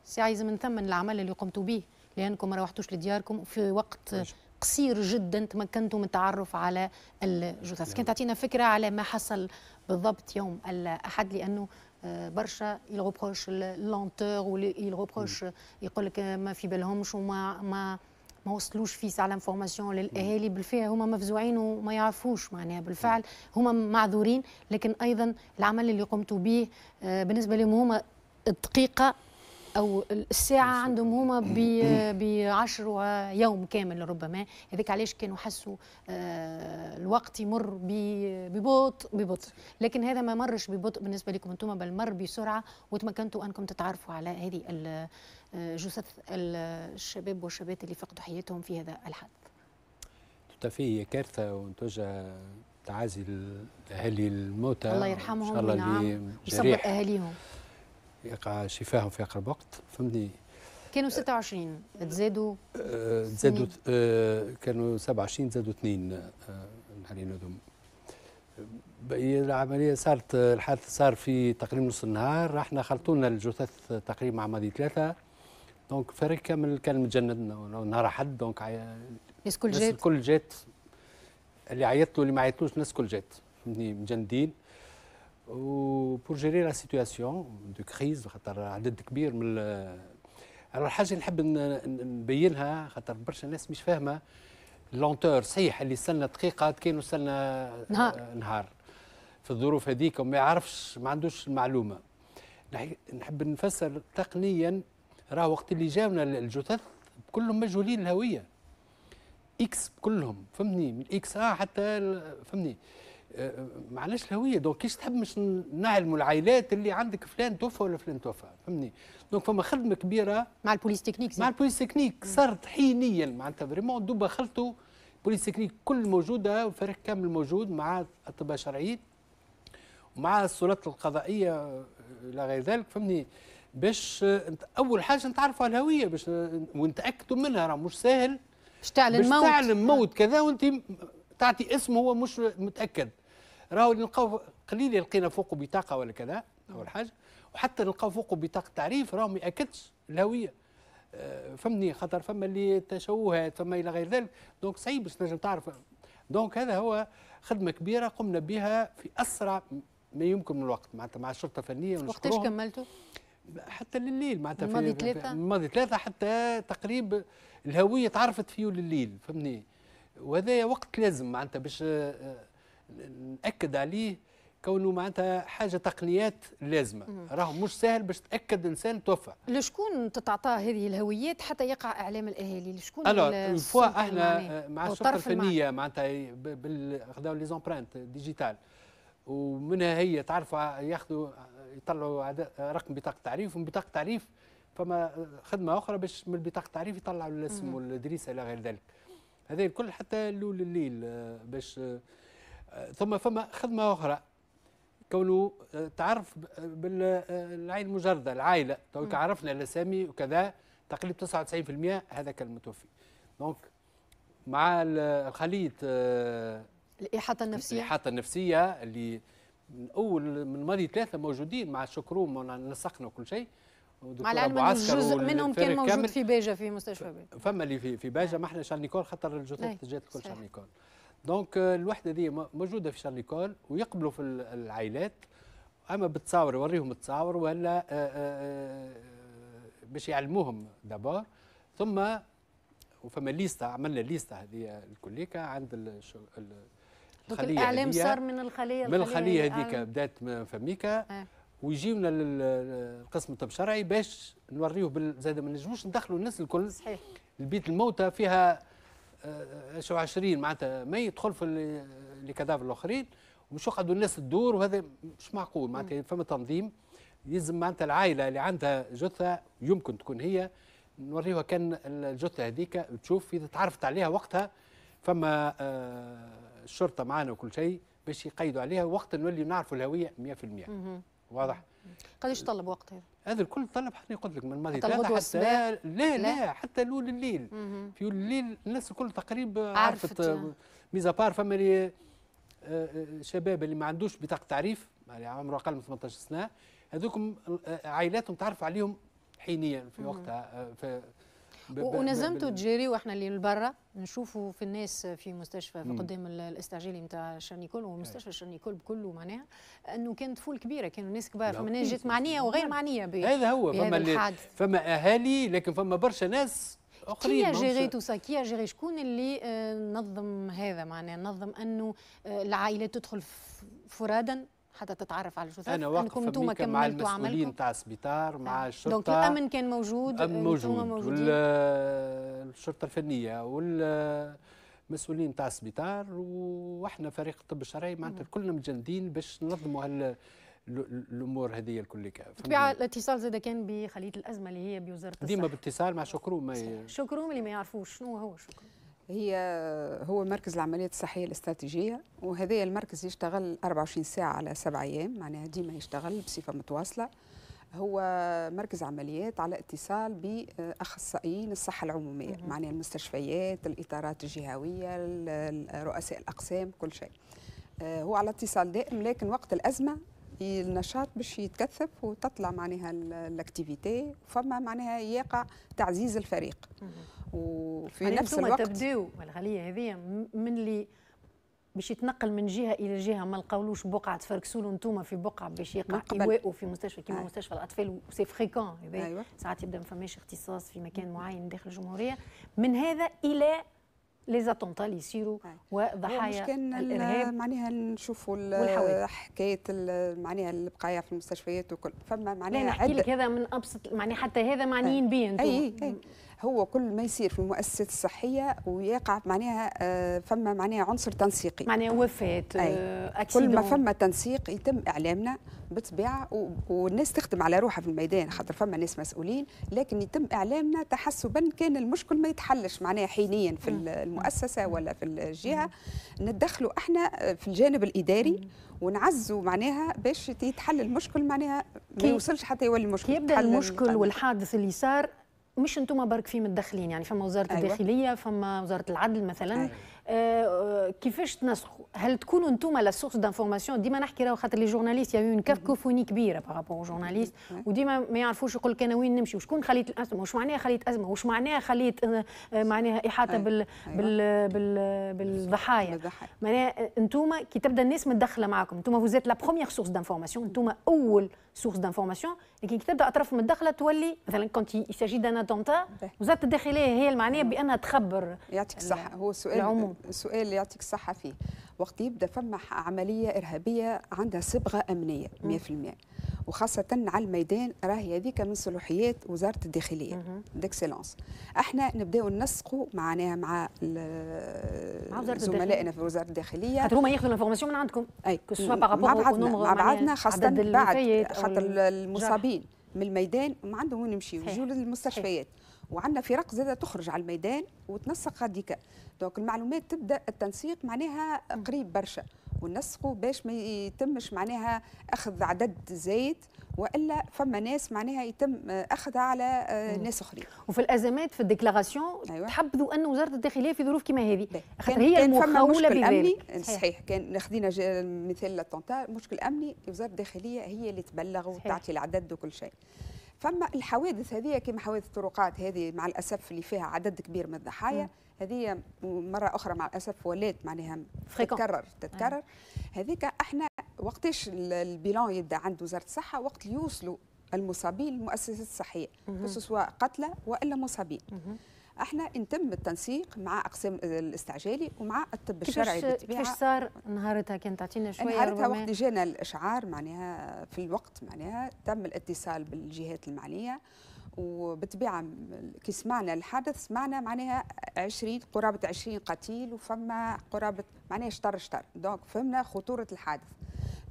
سعيز من ثمن العمل اللي قمتوا به لأنكم ما روحتوش لدياركم في وقت قصير جدا تمكنتوا من التعرف على الجثث نعم. كان تعطينا فكرة على ما حصل بالضبط يوم الأحد لأنه آه، برشا يلغوبروش اللانتور ويلغوبروش يقول لك ما في بالهمش وما ما ما وصلوش فيه سالم لانفورماسيون للاهالي بالفعل هما مفزوعين وما يعرفوش معناها بالفعل هما معذورين لكن ايضا العمل اللي قمتوا به آه، بالنسبه لهم هما الدقيقه او الساعه عندهم هما (coughs) بعشر يوم كامل ربما هذاك علاش كانوا حسوا آه، الوقت يمر ببطء ببطء لكن هذا ما مرش ببطء بالنسبه لكم انتم بل مر بسرعه وتمكنتوا انكم تتعرفوا على هذه آه، جثث الشباب والشابات اللي فقدوا حياتهم في هذا الحادث تفي هي كارثه ونتوجه تعازي الاهالي الموتى الله يرحمهم شاء الله نعم ويصبر اهاليهم يقع شفاهم في اقرب وقت فهمتني كانوا 26 تزادوا تزادوا آه, آه، كانوا 27 تزادوا اثنين آه، نهارين هذوما العملية صارت الحادث صار في تقريبا نص النهار رحنا خلطونا الجثث تقريبا مع ماضي ثلاثة دونك فريق كامل كان متجند نهار حد دونك عي... الناس الكل جات الكل جات اللي عيطت واللي ما عيطتوش الناس الكل جات فهمتني مجندين بور جيري لا سيتياسيون دو كريز خاطر عدد كبير من الو الحاجه اللي نحب نبينها خاطر برشا ناس مش فاهمه لونتور صحيح اللي استنى دقيقه كانوا استنى نهار آه، نهار في الظروف هذيك وما يعرفش ما عندوش المعلومه نحب نفسر تقنيا راه وقت اللي جاونا الجثث كلهم مجهولين الهويه اكس كلهم فهمتني من اكس اه حتى فهمتني آه، معلش الهويه دونك كيش تحب مش نعلموا العائلات اللي عندك فلان توفى ولا فلان توفى فهمني دونك فما خدمه كبيره مع البوليس تكنيك مع البوليس تكنيك صارت حينيا معناتها فريمون دوبا خلطوا بوليس تكنيك كل موجوده وفريق كامل موجود مع الاطباء الشرعيين ومع السلطات القضائيه الى غير ذلك فهمني باش اول حاجه نتعرفوا على الهويه باش ونتاكدوا منها راه مش ساهل باش تعلن موت تعلن آه. موت كذا وانت تعطي اسم هو مش متاكد راهو نلقاو قليل لقينا فوقه بطاقه ولا كذا اول حاجه وحتى نلقاو فوقه بطاقه تعريف راهو ما ياكدش الهويه آه، فهمني خاطر فما اللي تشوهات فما الى غير ذلك دونك صعيب باش تنجم تعرف دونك هذا هو خدمه كبيره قمنا بها في اسرع ما يمكن من الوقت معناتها مع الشرطه الفنيه وقتاش كملتوا؟ حتى لليل معناتها في ثلاثة الماضي ثلاثة حتى تقريب الهوية تعرفت فيه لليل فهمني وهذا وقت لازم معناتها باش آه، نأكد عليه كونه معناتها حاجه تقنيات لازمه راهو مش سهل باش تاكد انسان توفى لشكون تتعطى هذه الهويات حتى يقع اعلام الاهالي لشكون الو فوا احنا مع الشرطه الفنيه معناتها خداو لي زومبرانت ديجيتال ومنها هي تعرفوا ياخذوا يطلعوا رقم بطاقه تعريف ومن بطاقه تعريف فما خدمه اخرى باش من بطاقه تعريف يطلعوا الاسم والادريس الى غير ذلك هذا الكل حتى الاول الليل آه، باش آه، ثم فما خدمه اخرى كونه آه، تعرف بالعين المجرده العائله تو عرفنا الاسامي وكذا تقريبا 99% هذاك المتوفي دونك مع الخليط الإحاطة النفسية الإحاطة النفسية اللي من أول من ماضي ثلاثة موجودين مع شكروم نسقنا كل شيء مع العلم أن جزء منهم كان موجود في باجة في مستشفى باجة فما اللي في في باجة نعم. ما احنا شارنيكول خاطر الجثث نعم. جات الكل شارنيكول دونك آه، الوحدة دي موجودة في شارنيكول ويقبلوا في العائلات أما بالتصاور يوريهم التصاور ولا آه، آه، باش يعلموهم دابور ثم وفما ليستا عملنا ليستا هذه الكليكا عند الخلية الاعلام صار من الخليه من الخليه هذيك بدات فميكا آه. ويجيونا للقسم الطب الشرعي باش نوريوه زاد ما نجموش ندخلوا الناس الكل صحيح البيت الموتى فيها آه 20 معناتها ما يدخل في اللي كدافر الاخرين ومش يقعدوا الناس تدور وهذا مش معقول معناتها فما تنظيم يلزم معناتها العائله اللي عندها جثه يمكن تكون هي نوريوها كان الجثه هذيك تشوف اذا تعرفت عليها وقتها فما آه الشرطه معانا وكل شيء باش يقيدوا عليها وقت نولي نعرفوا الهويه 100% واضح قداش طلب وقت هذا؟ هذا الكل طلب حتى قلت لك من الماضي حتى, حتى لا لا حتى لول الليل مم. في الليل الناس الكل تقريبا عرفت, ميزابار آه، ميزا بار فما اللي آه، آه، شباب اللي ما عندوش بطاقه تعريف اللي يعني عمره اقل من 18 سنه هذوكم عائلاتهم تعرف عليهم حينيا في وقتها ونزمتوا تجاريوا احنا اللي لبرا نشوفوا في الناس في مستشفى في قدام الاستعجالي نتاع شرنيكول ومستشفى شرنيكول بكله معناها انه كانت فول كبيره كانوا ناس كبار فما ناس جات معنيه وغير معنيه هذا هو فما فما اهالي لكن فما برشا ناس كي جيري تو سا كي جيري شكون اللي آه، نظم هذا معناه نظم انه آه، العائلات تدخل فرادا حتى تتعرف على الجثث انا واقف مع المسؤولين تاع السبيطار مع نعم. الشرطه دونك الامن كان موجود الامن موجود والشرطه الفنيه وال مسؤولين تاع السبيطار واحنا فريق الطب الشرعي معناتها كلنا متجندين باش ننظموا هال الامور هذه الكل بالطبيعه الاتصال زاد كان بخليه الازمه اللي هي بوزاره الصحه ديما باتصال مع شكروم شكروم اللي ما يعرفوش شنو هو شكروم هي هو مركز العمليات الصحيه الاستراتيجيه وهذا المركز يشتغل 24 ساعه على سبع ايام معناها ديما يشتغل بصفه متواصله هو مركز عمليات على اتصال باخصائيين الصحه العموميه معناها المستشفيات الاطارات الجهويه رؤساء الاقسام كل شيء آه، هو على اتصال دائم لكن وقت الازمه النشاط باش يتكثف وتطلع معناها الاكتيفيتي فما معناها يقع تعزيز الفريق وفي نفس الوقت تبدو الغاليه هذه من اللي باش يتنقل من جهه الى جهه ما لقاولوش بقعه تفركسوا له انتوما في بقعه باش يقع يواقوا في مستشفى كيما آه. مستشفى الاطفال وسي فريكون أيوة. ساعات يبدا ما فماش اختصاص في مكان معين داخل الجمهوريه من هذا الى لي زاتونتا اللي يصيروا وضحايا كان الارهاب معناها نشوفوا حكايه معناها البقايا في المستشفيات وكل فما معناها لا نحكي لك هذا من ابسط معناها حتى هذا معنيين به انتم اي اي هو كل ما يصير في المؤسسات الصحيه ويقع معناها آه، فما معناها عنصر تنسيقي معناها وفاه آه، كل ما فما تنسيق يتم اعلامنا بطبيعة والناس تخدم على روحها في الميدان خاطر فما ناس مسؤولين لكن يتم اعلامنا تحسبا كان المشكل ما يتحلش معناها حينيا في المؤسسه ولا في الجهه ندخلوا احنا في الجانب الاداري ونعزوا معناها باش يتحل المشكل معناها ما يوصلش حتى يولي المشكل يبدا المشكل والحادث اللي صار مش انتم برك في متدخلين يعني فما وزاره أيوة. الداخليه فما وزاره العدل مثلا أيوة. آه، آه، كيفاش تنسقوا هل تكونوا انتم لا سورس دانفورماسيون ديما نحكي راهو خاطر لي جورناليست يا اون كافكوفوني كبيره بارابور جورناليست وديما ما يعرفوش يقول لك انا وين نمشي وشكون خليت الازمه وش معناها خليت ازمه وش معناها خليت آه، معناها احاطه أيوة. بال أيوة. بال بال بالضحايا معناها انتم كي تبدا الناس متدخله معاكم انتم فوزيت لا بروميير سورس دانفورماسيون انتم اول سورس دانفورماسيون لكن كي تبدا اطراف متدخله تولي مثلا كونت يساجي دان اتونتا وزاره الداخليه هي المعنيه بانها تخبر يعطيك الصحه هو سؤال العموم سؤال يعطيك الصحه فيه وقت يبدا فما عمليه ارهابيه عندها صبغه امنيه 100% وخاصه على الميدان راهي هذيك من صلاحيات وزاره الداخليه ديكسيلونس احنا نبداو ننسقوا معناها مع زملائنا في وزاره الداخليه خاطر هما ياخذوا الانفورماسيون من عندكم اي مع بعضنا مع بعضنا خاصه بعد خاطر المصابين من الميدان ما عندهم وين يمشيوا يجوا للمستشفيات وعندنا فرق زادة تخرج على الميدان وتنسق هذيك دونك المعلومات تبدا التنسيق معناها قريب برشا ونسقوا باش ما يتمش معناها اخذ عدد زايد والا فما ناس معناها يتم اخذها على آه، ناس اخرين وفي الازمات في الديكلاراسيون أيوة. تحبذوا ان وزاره الداخليه في ظروف كما هذه خاطر هي المخاوله بذلك صحيح كان خذينا مثال لاتونتا المشكل الامني وزاره الداخليه هي اللي تبلغ وتعطي العدد وكل شيء فما الحوادث هذه كما حوادث الطرقات هذه مع الاسف اللي فيها عدد كبير من الضحايا هذه مره اخرى مع الاسف ولات معناها تتكرر تتكرر هذيك احنا وقتاش البيلان يبدا عند وزاره الصحه وقت يوصلوا المصابين للمؤسسات الصحيه سواء قتلى والا مصابين مم. احنا انتم التنسيق مع اقسام الاستعجالي ومع الطب الشرعي كيفاش كيفاش صار نهارتها كان تعطينا شويه نهارتها وقت جانا الاشعار معناها في الوقت معناها تم الاتصال بالجهات المعنيه وبالطبيعه كي سمعنا الحدث سمعنا معناها 20 قرابه 20 قتيل وفما قرابه معناها شطر شطر دونك فهمنا خطوره الحادث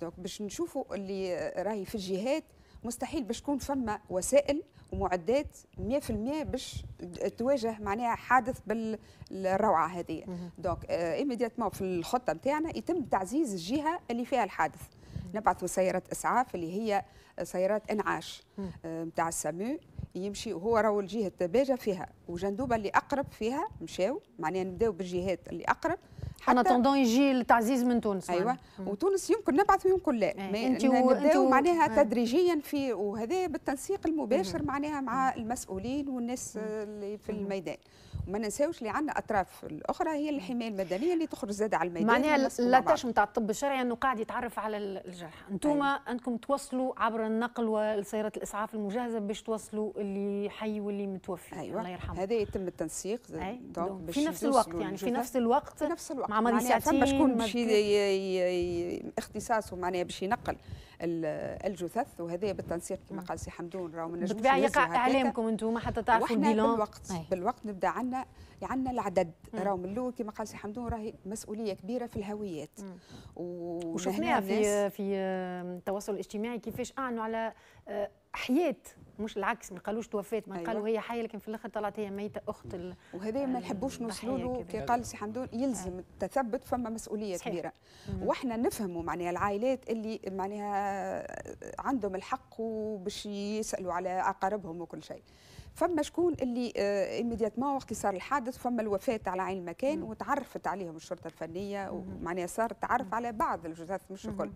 دونك باش نشوفوا اللي راهي في الجهات مستحيل باش تكون فما وسائل ومعدات 100% باش تواجه معناها حادث بالروعه هذه دونك ايميدياتمون euh, في الخطه نتاعنا يتم تعزيز الجهه اللي فيها الحادث نبعثوا سيارات إسعاف اللي هي سيارات إنعاش نتاع آه، السامو يمشي وهو راهو الجهة التباجة فيها وجندوبة اللي أقرب فيها مشاو معناها نبداو بالجهات اللي أقرب حتى طوندون يجي التعزيز من تونس ايوه مم. وتونس يمكن نبعث ويمكن لا نبداو معناها مم. آه. تدريجيا في وهذا بالتنسيق المباشر مم. معناها مع المسؤولين والناس اللي في الميدان وما ننساوش اللي عندنا اطراف الاخرى هي الحمايه المدنيه اللي تخرج زاد على الميدان معناها لاتاش نتاع الطب الشرعي انه قاعد يتعرف على الجرحى انتم انكم أيوة. توصلوا عبر النقل والسيارات الاسعاف المجهزه باش توصلوا اللي حي واللي متوفي أيوة. الله يرحمه هذا يتم التنسيق في نفس الوقت يعني في نفس الوقت في نفس الوقت مع معناها ثم شكون باش اختصاصه معناها باش ينقل الجثث وهذه بالتنسيق كما قال سي حمدون راهو من نجموش بالطبيعه يقع اعلامكم انتم حتى تعرفوا البيلون بالوقت أي. بالوقت نبدا عندنا عندنا العدد راهو من الاول كما قال سي حمدون راهي مسؤوليه كبيره في الهويات وشفناها في في التواصل الاجتماعي كيفاش اعنوا على آه، حياه مش العكس ما قالوش توفات ما أيوة. قالوا هي حيه لكن في الاخر طلعت هي ميته اخت ال... وهذا ما آه، نحبوش نوصلوا له كي قال سي حمدون يلزم آه. تثبت فما مسؤوليه صحيح. كبيره واحنا نفهموا معناها العائلات اللي معناها عندهم الحق وباش يسالوا على اقاربهم وكل شيء فما شكون اللي آه، ما وقت صار الحادث فما الوفاه على عين المكان وتعرفت عليهم الشرطه الفنيه ومعناها صار تعرف على بعض الجثث مش الكل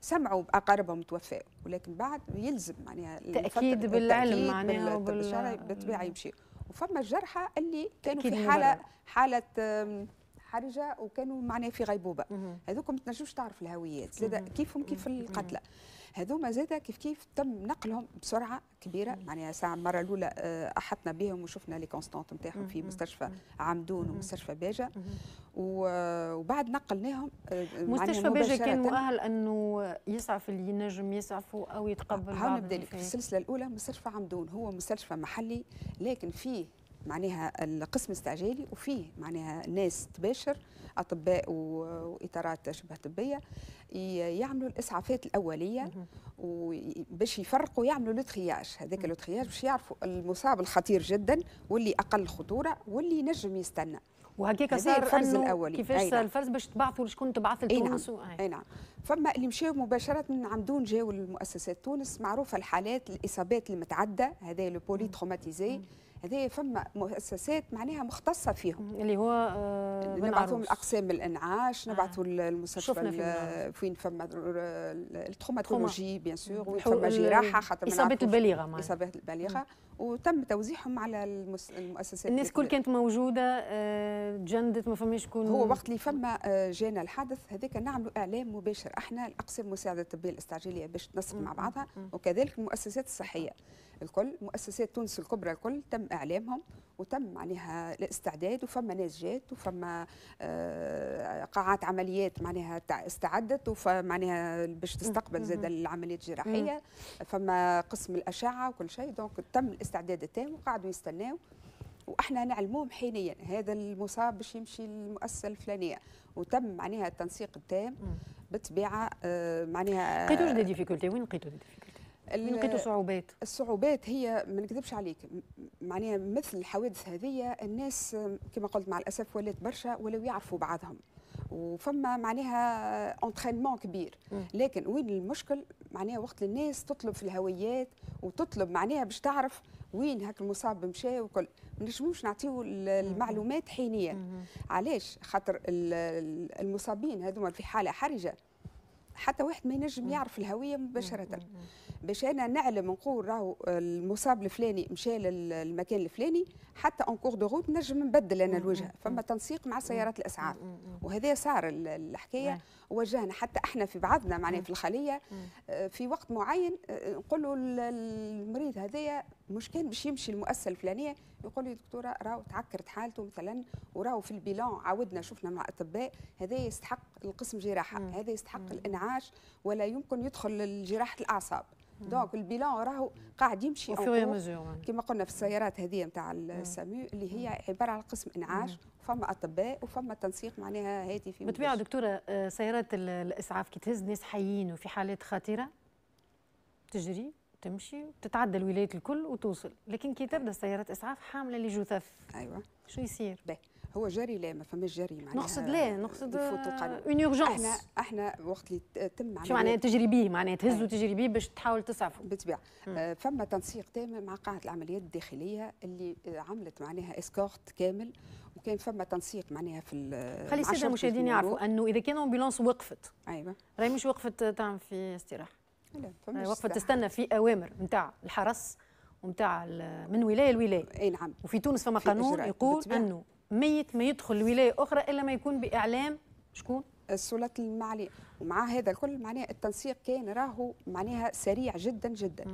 سمعوا باقاربهم توفى ولكن بعد يلزم معناها تاكيد بالعلم معناها وبال... بالطبيعه يمشي وفما الجرحى اللي كانوا في حاله حاله حرجه وكانوا معناها في غيبوبه هذوك ما تنجمش تعرف الهويات زاد كيفهم كيف القتلى هذوما زاد كيف كيف تم نقلهم بسرعه كبيره معناها ساعه المره الاولى آه، احطنا بهم وشفنا لي كونستانت نتاعهم في مستشفى عمدون ومستشفى باجه آه، وبعد نقلناهم آه، مستشفى باجه كان مؤهل انه يسعف اللي ينجم يسعفوا او يتقبل هون نبدا في السلسله الاولى مستشفى عمدون هو مستشفى محلي لكن فيه معناها القسم استعجالي وفيه معناها ناس تباشر اطباء واطارات شبه طبيه يعملوا الاسعافات الاوليه وباش يفرقوا يعملوا لو ترياج هذاك لو ترياج باش يعرفوا المصاب الخطير جدا واللي اقل خطوره واللي ينجم يستنى وهكاك صار الفرز الاولي كيفاش صار نعم. الفرز باش تبعثوا شكون تبعث نعم. لتونس اي نعم فما اللي مشاو مباشره عن دون جاوا المؤسسات تونس معروفه الحالات الاصابات المتعده هذا لو بولي تروماتيزي هذه فما مؤسسات معناها مختصه فيهم اللي هو آه نبعثوا الاقسام الانعاش آه، نبعثوا آه. المستشفى فين فما التروماتولوجي بيان سور وين فما جراحه خاطر اصابات البليغه اصابات البليغه وتم توزيعهم على المؤسسات الناس كل كانت موجوده تجندت آه، ما فماش شكون هو وقت اللي فما آه، جانا الحادث هذاك نعملوا اعلام مباشر احنا الاقسام المساعده الطبيه الاستعجاليه باش تنسق مع بعضها وكذلك المؤسسات الصحيه الكل مؤسسات تونس الكبرى الكل تم اعلامهم وتم معناها الاستعداد وفما ناس جات وفما آه، قاعات عمليات معناها استعدت ومعناها باش تستقبل زاد العمليات الجراحيه فما قسم الاشعه وكل شيء دونك تم الاستعداد التام وقعدوا يستناو واحنا نعلموهم حينيا هذا المصاب باش يمشي للمؤسسه الفلانيه وتم معناها التنسيق التام بالطبيعه آه، معناها آه، لقيتوا دي ديفيكولتي وين لقيتوا دي ديفيكولتي؟ لقيتوا صعوبات الصعوبات هي ما نكذبش عليك معناها مثل الحوادث هذه الناس آه، كما قلت مع الاسف ولات برشا ولو يعرفوا بعضهم وفما معناها انترينمون كبير لكن وين المشكل معناها وقت الناس تطلب في الهويات وتطلب معناها باش تعرف وين هاك المصاب مشى وكل ما نجموش نعطيو المعلومات حينيا علاش خاطر المصابين هذوما في حاله حرجه حتى واحد ما ينجم يعرف الهويه مباشره باش انا نعلم نقول راهو المصاب الفلاني مشى للمكان الفلاني حتى اون كور دو نجم نبدل انا الوجهه فما تنسيق مع سيارات الاسعاف وهذا صار الحكايه وجهنا حتى احنا في بعضنا معناها في الخليه آه، في وقت معين آه، نقول له المريض هذايا مش كان باش يمشي المؤسسه الفلانيه يقول لي دكتوره راهو تعكرت حالته مثلا وراهو في البيلون عاودنا شفنا مع الاطباء هذا يستحق القسم جراحه هذا يستحق الانعاش ولا يمكن يدخل لجراحه الاعصاب دونك البيلون راهو قاعد يمشي كما قلنا في السيارات هذه نتاع السامي اللي هي عباره عن قسم انعاش فما اطباء وفما تنسيق معناها هاتفي بالطبيعه دكتوره آه، سيارات الاسعاف كي تهز ناس حيين وفي حالات خطيره تجري تمشي تتعدى الولايات الكل وتوصل لكن كي تبدا أيوة. سيارات اسعاف حامله لجثث ايوه شو يصير؟ باهي هو جري لا ما فماش جري معناها نقصد لا نقصد اون اورجونس احنا احنا وقت اللي تم شو معناها تجري معناها تهز إيه. وتجري بيه باش تحاول تسعفه بالطبيعه آه، فما تنسيق تام مع قاعه العمليات الداخليه اللي عملت معناها اسكورت كامل وكان فما تنسيق معناها في خلي الساده المشاهدين يعرفوا انه اذا كان امبيلونس وقفت ايوه راهي مش وقفت تعمل في استراحه لا وقفت تستنى في اوامر نتاع الحرس ونتاع من ولايه لولايه اي نعم وفي تونس فما قانون يقول انه ميت ما يدخل ولايه اخرى الا ما يكون باعلام شكون؟ السلطة المعليه ومع هذا الكل معناها التنسيق كان راهو معناها سريع جدا جدا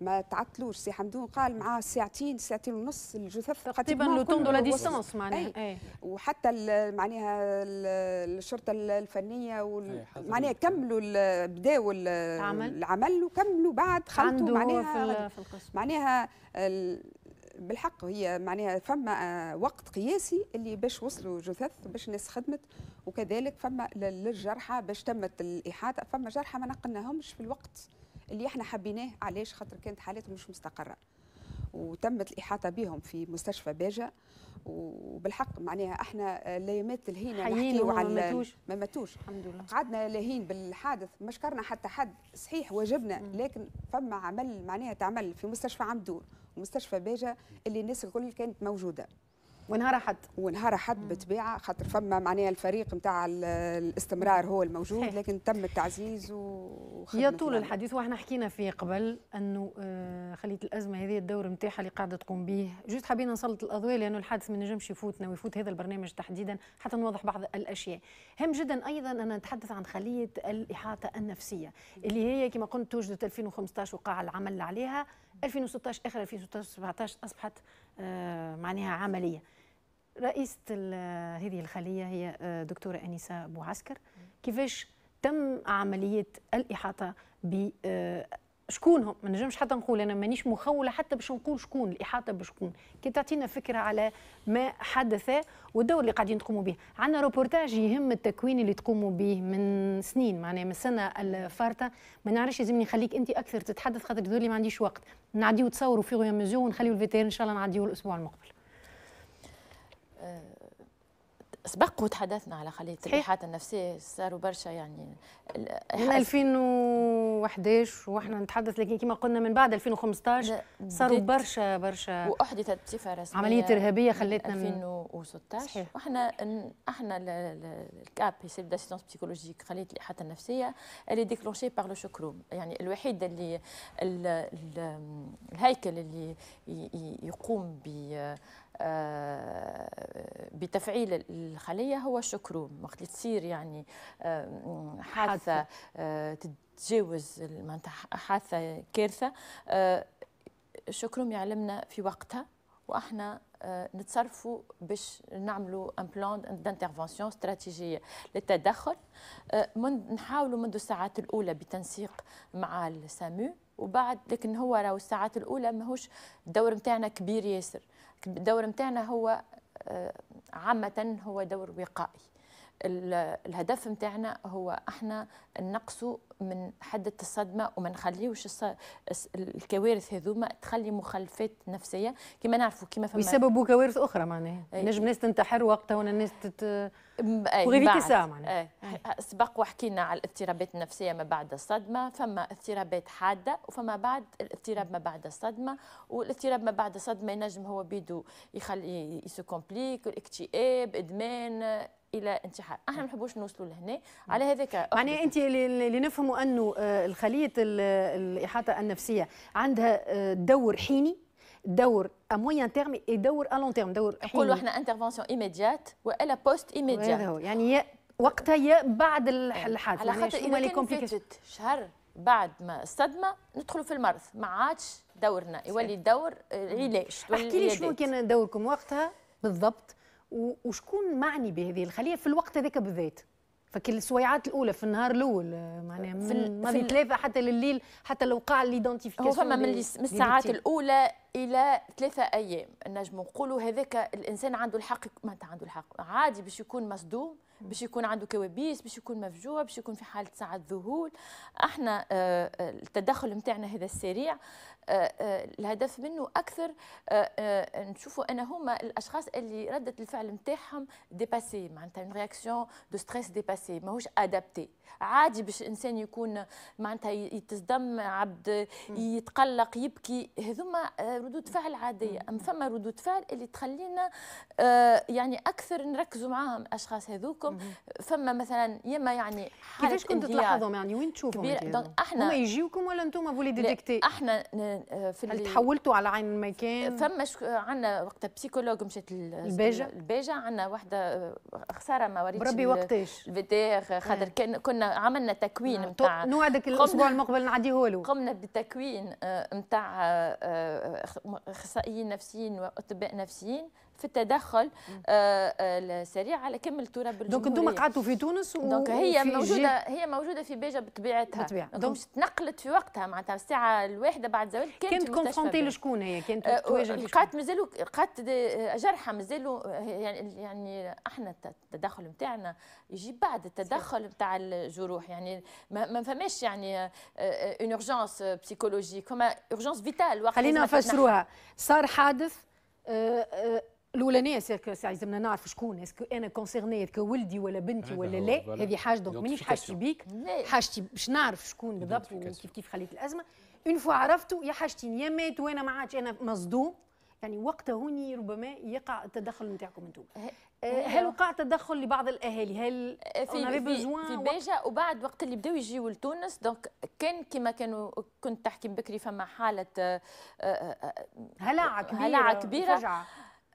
ما تعطلوش سي حمدون قال معاه ساعتين ساعتين ونص الجثث تقريبا لو تون دو لا ديسونس معناها أي. أي. وحتى معناها الشرطه الفنيه وال... معناها كملوا بداوا العمل وكملوا بعد خلطوا معناها في, معناها بالحق هي معناها فما آه، وقت قياسي اللي باش وصلوا جثث باش الناس خدمت وكذلك فما للجرحى باش تمت الاحاطه فما جرحى ما نقلناهمش في الوقت اللي احنا حبيناه علاش خاطر كانت حالتهم مش مستقره وتمت الإحاطة بهم في مستشفى باجة وبالحق معناها احنا آه، ليامات لهينا نحكيو على ما ماتوش ما ماتوش الحمد لله قعدنا لهين بالحادث ما شكرنا حتى حد صحيح واجبنا لكن فما عمل معناها تعمل في مستشفى عمدور مستشفى باجة اللي الناس الكل كانت موجودة ونهار احد ونهار احد بتباع خاطر فما معناها الفريق نتاع الاستمرار هو الموجود لكن تم التعزيز يا طول الحديث واحنا حكينا فيه قبل انه آه، خليت الازمه هذه الدور نتاعها اللي قاعده تقوم به جوست حبينا نسلط الاضواء لانه الحادث ما نجمش يفوتنا ويفوت هذا البرنامج تحديدا حتى نوضح بعض الاشياء هم جدا ايضا ان نتحدث عن خليه الاحاطه النفسيه اللي هي كما قلت توجد 2015 وقع العمل عليها 2016 اخر 2016 17 اصبحت آه، معناها عمليه رئيسة هذه الخلية هي آه، دكتورة أنيسة بوعسكر كيفاش تم عملية الإحاطة ب آه، شكون هم ما نجمش حتى نقول انا مانيش مخوله حتى باش نقول شكون الاحاطه بشكون كي تعطينا فكره على ما حدث والدور اللي قاعدين تقوموا به عندنا روبورتاج يهم التكوين اللي تقوموا به من سنين معناها من السنه الفارطه ما نعرفش لازمني نخليك انت اكثر تتحدث خاطر ذولي ما عنديش وقت نعديو تصوروا في غويا مزيون ونخليو الفيتير ان شاء الله نعديو الاسبوع المقبل آه، سبق وتحدثنا على خلية الإيحاءات النفسية صاروا برشا يعني من 2011 واحنا نتحدث لكن كما قلنا من بعد 2015 صاروا برشا برشا واحدثت بصفة رسمية عملية إرهابية خلتنا من 2016 واحنا احنا الكاب سيل داسيسونس بسيكولوجيك خلية الإيحاءات النفسية اللي ديكلونشي باغ لو شكروم يعني الوحيد اللي الهيكل اللي يقوم ب آه، بتفعيل الخليه هو الشكروم وقت تصير يعني آه، حادثه آه، تتجاوز معناتها حادثه كارثه الشكروم يعلمنا في وقتها واحنا نتصرفوا باش نعملوا ان بلان دانترفونسيون استراتيجيه للتدخل من نحاولوا منذ الساعات الاولى بتنسيق مع السامو وبعد لكن هو راهو الساعات الاولى ماهوش الدور نتاعنا كبير ياسر الدور نتاعنا هو آه، عامة هو دور وقائي الهدف نتاعنا هو احنا نقصوا من حدة الصدمة وما نخليوش الكوارث هذوما تخلي مخلفات نفسية كما نعرفوا كما فما يسببوا كوارث أخرى معناها إيه، إيه. نجم ناس تنتحر وقتها ولا ناس تت إيه، وغير ساعة معناها سبق وحكينا على الاضطرابات النفسية ما بعد الصدمة فما اضطرابات حادة وفما بعد الاضطراب ما بعد الصدمة والاضطراب ما بعد الصدمة ينجم هو بيدو يخلي يسو كومبليك الاكتئاب إدمان الى انتحار احنا ما نحبوش نوصلوا لهنا على هذاك معناها يعني انت اللي نفهموا انه آه، الخليه الاحاطه النفسيه عندها آه، دور حيني دور ا تيرم اي دور ا لون تيرم دور حيني نقولوا احنا انترفونسيون ايميديات والا بوست ايميديات يعني يا وقتها يا بعد إيه. الحادث على يعني خاطر اذا كان فاتت شهر بعد ما الصدمه ندخلوا في المرض ما عادش دورنا يولي دور آه، علاج احكي لي شنو كان دوركم وقتها بالضبط وشكون معني بهذه الخليه في الوقت هذاك بالذات فكل السويعات الاولى في النهار الاول آه، معناها من ماضي ثلاثه حتى لليل حتى لو قاع ليدونتيفيكاسيون هو فما من الساعات الاولى الى ثلاثه ايام نجم نقولوا هذاك الانسان عنده الحق ما انت عنده الحق عادي باش يكون مصدوم باش يكون عنده كوابيس باش يكون مفجوع باش يكون في حاله ساعه ذهول احنا آه، آه، التدخل نتاعنا هذا السريع آه، آه، الهدف منه اكثر آه، نشوفوا انا هما الاشخاص اللي رده الفعل نتاعهم ديباسي معناتها اون رياكسيون دو ستريس ديباسي ماهوش ادابتي عادي باش الانسان يكون معناتها يتصدم عبد يتقلق يبكي هذوما ردود فعل عاديه اما فما ردود فعل اللي تخلينا يعني اكثر نركزوا معاهم الاشخاص هذوكم فما مثلا يما يعني حاله كيفاش كنت تلاحظهم يعني وين تشوفهم احنا هما يجيوكم ولا انتم فولي ديتيكتي؟ احنا آه، في هل تحولتوا على عين المكان؟ فما شك... عندنا وقتها بسيكولوج مشات الباجه الباجه عندنا واحده آه، خساره ما وريتش بربي وقتاش الفيتير إيه. خاطر آه. كان كنا عملنا تكوين نتاع آه. نوعدك الاسبوع المقبل نعديه له قمنا بتكوين نتاع آه، اخصائيين نفسيين واطباء نفسيين في التدخل آه، آه، السريع على كم التراب دونك انتم قعدتوا في تونس و... دونك هي موجوده هي موجوده في بيجا بطبيعتها بطبيعه دونك تنقلت في وقتها معناتها الساعه الواحده بعد زواج كانت كنت كونفرونتي لشكون هي كانت آه، تواجه لقات مازالوا لقات جرحى مازالوا يعني يعني احنا التدخل نتاعنا يجي بعد التدخل نتاع الجروح يعني ما فماش يعني اون اورجونس بسيكولوجيك فما اورجونس فيتال خلينا نفسروها صار حادث الاولانيه لازمنا نعرف شكون اسكو انا اسكو كولدي ولا بنتي ولا لا هذه حاجه دونك مانيش حاجتي بيك حاجتي باش نعرف شكون بالضبط وكيف كيف خليت الازمه اون فوا عرفته يا حاجتي يا مات وانا ما عادش انا مصدوم يعني وقتها هوني ربما يقع التدخل نتاعكم انتم آه، هل وقع تدخل لبعض الاهالي هل آه، في في, في بيجا وبعد وقت اللي بداو يجيو لتونس دونك كان كما كانوا كنت تحكي بكري فما حاله آه، هلعه كبيره هلعه كبيره فجعة.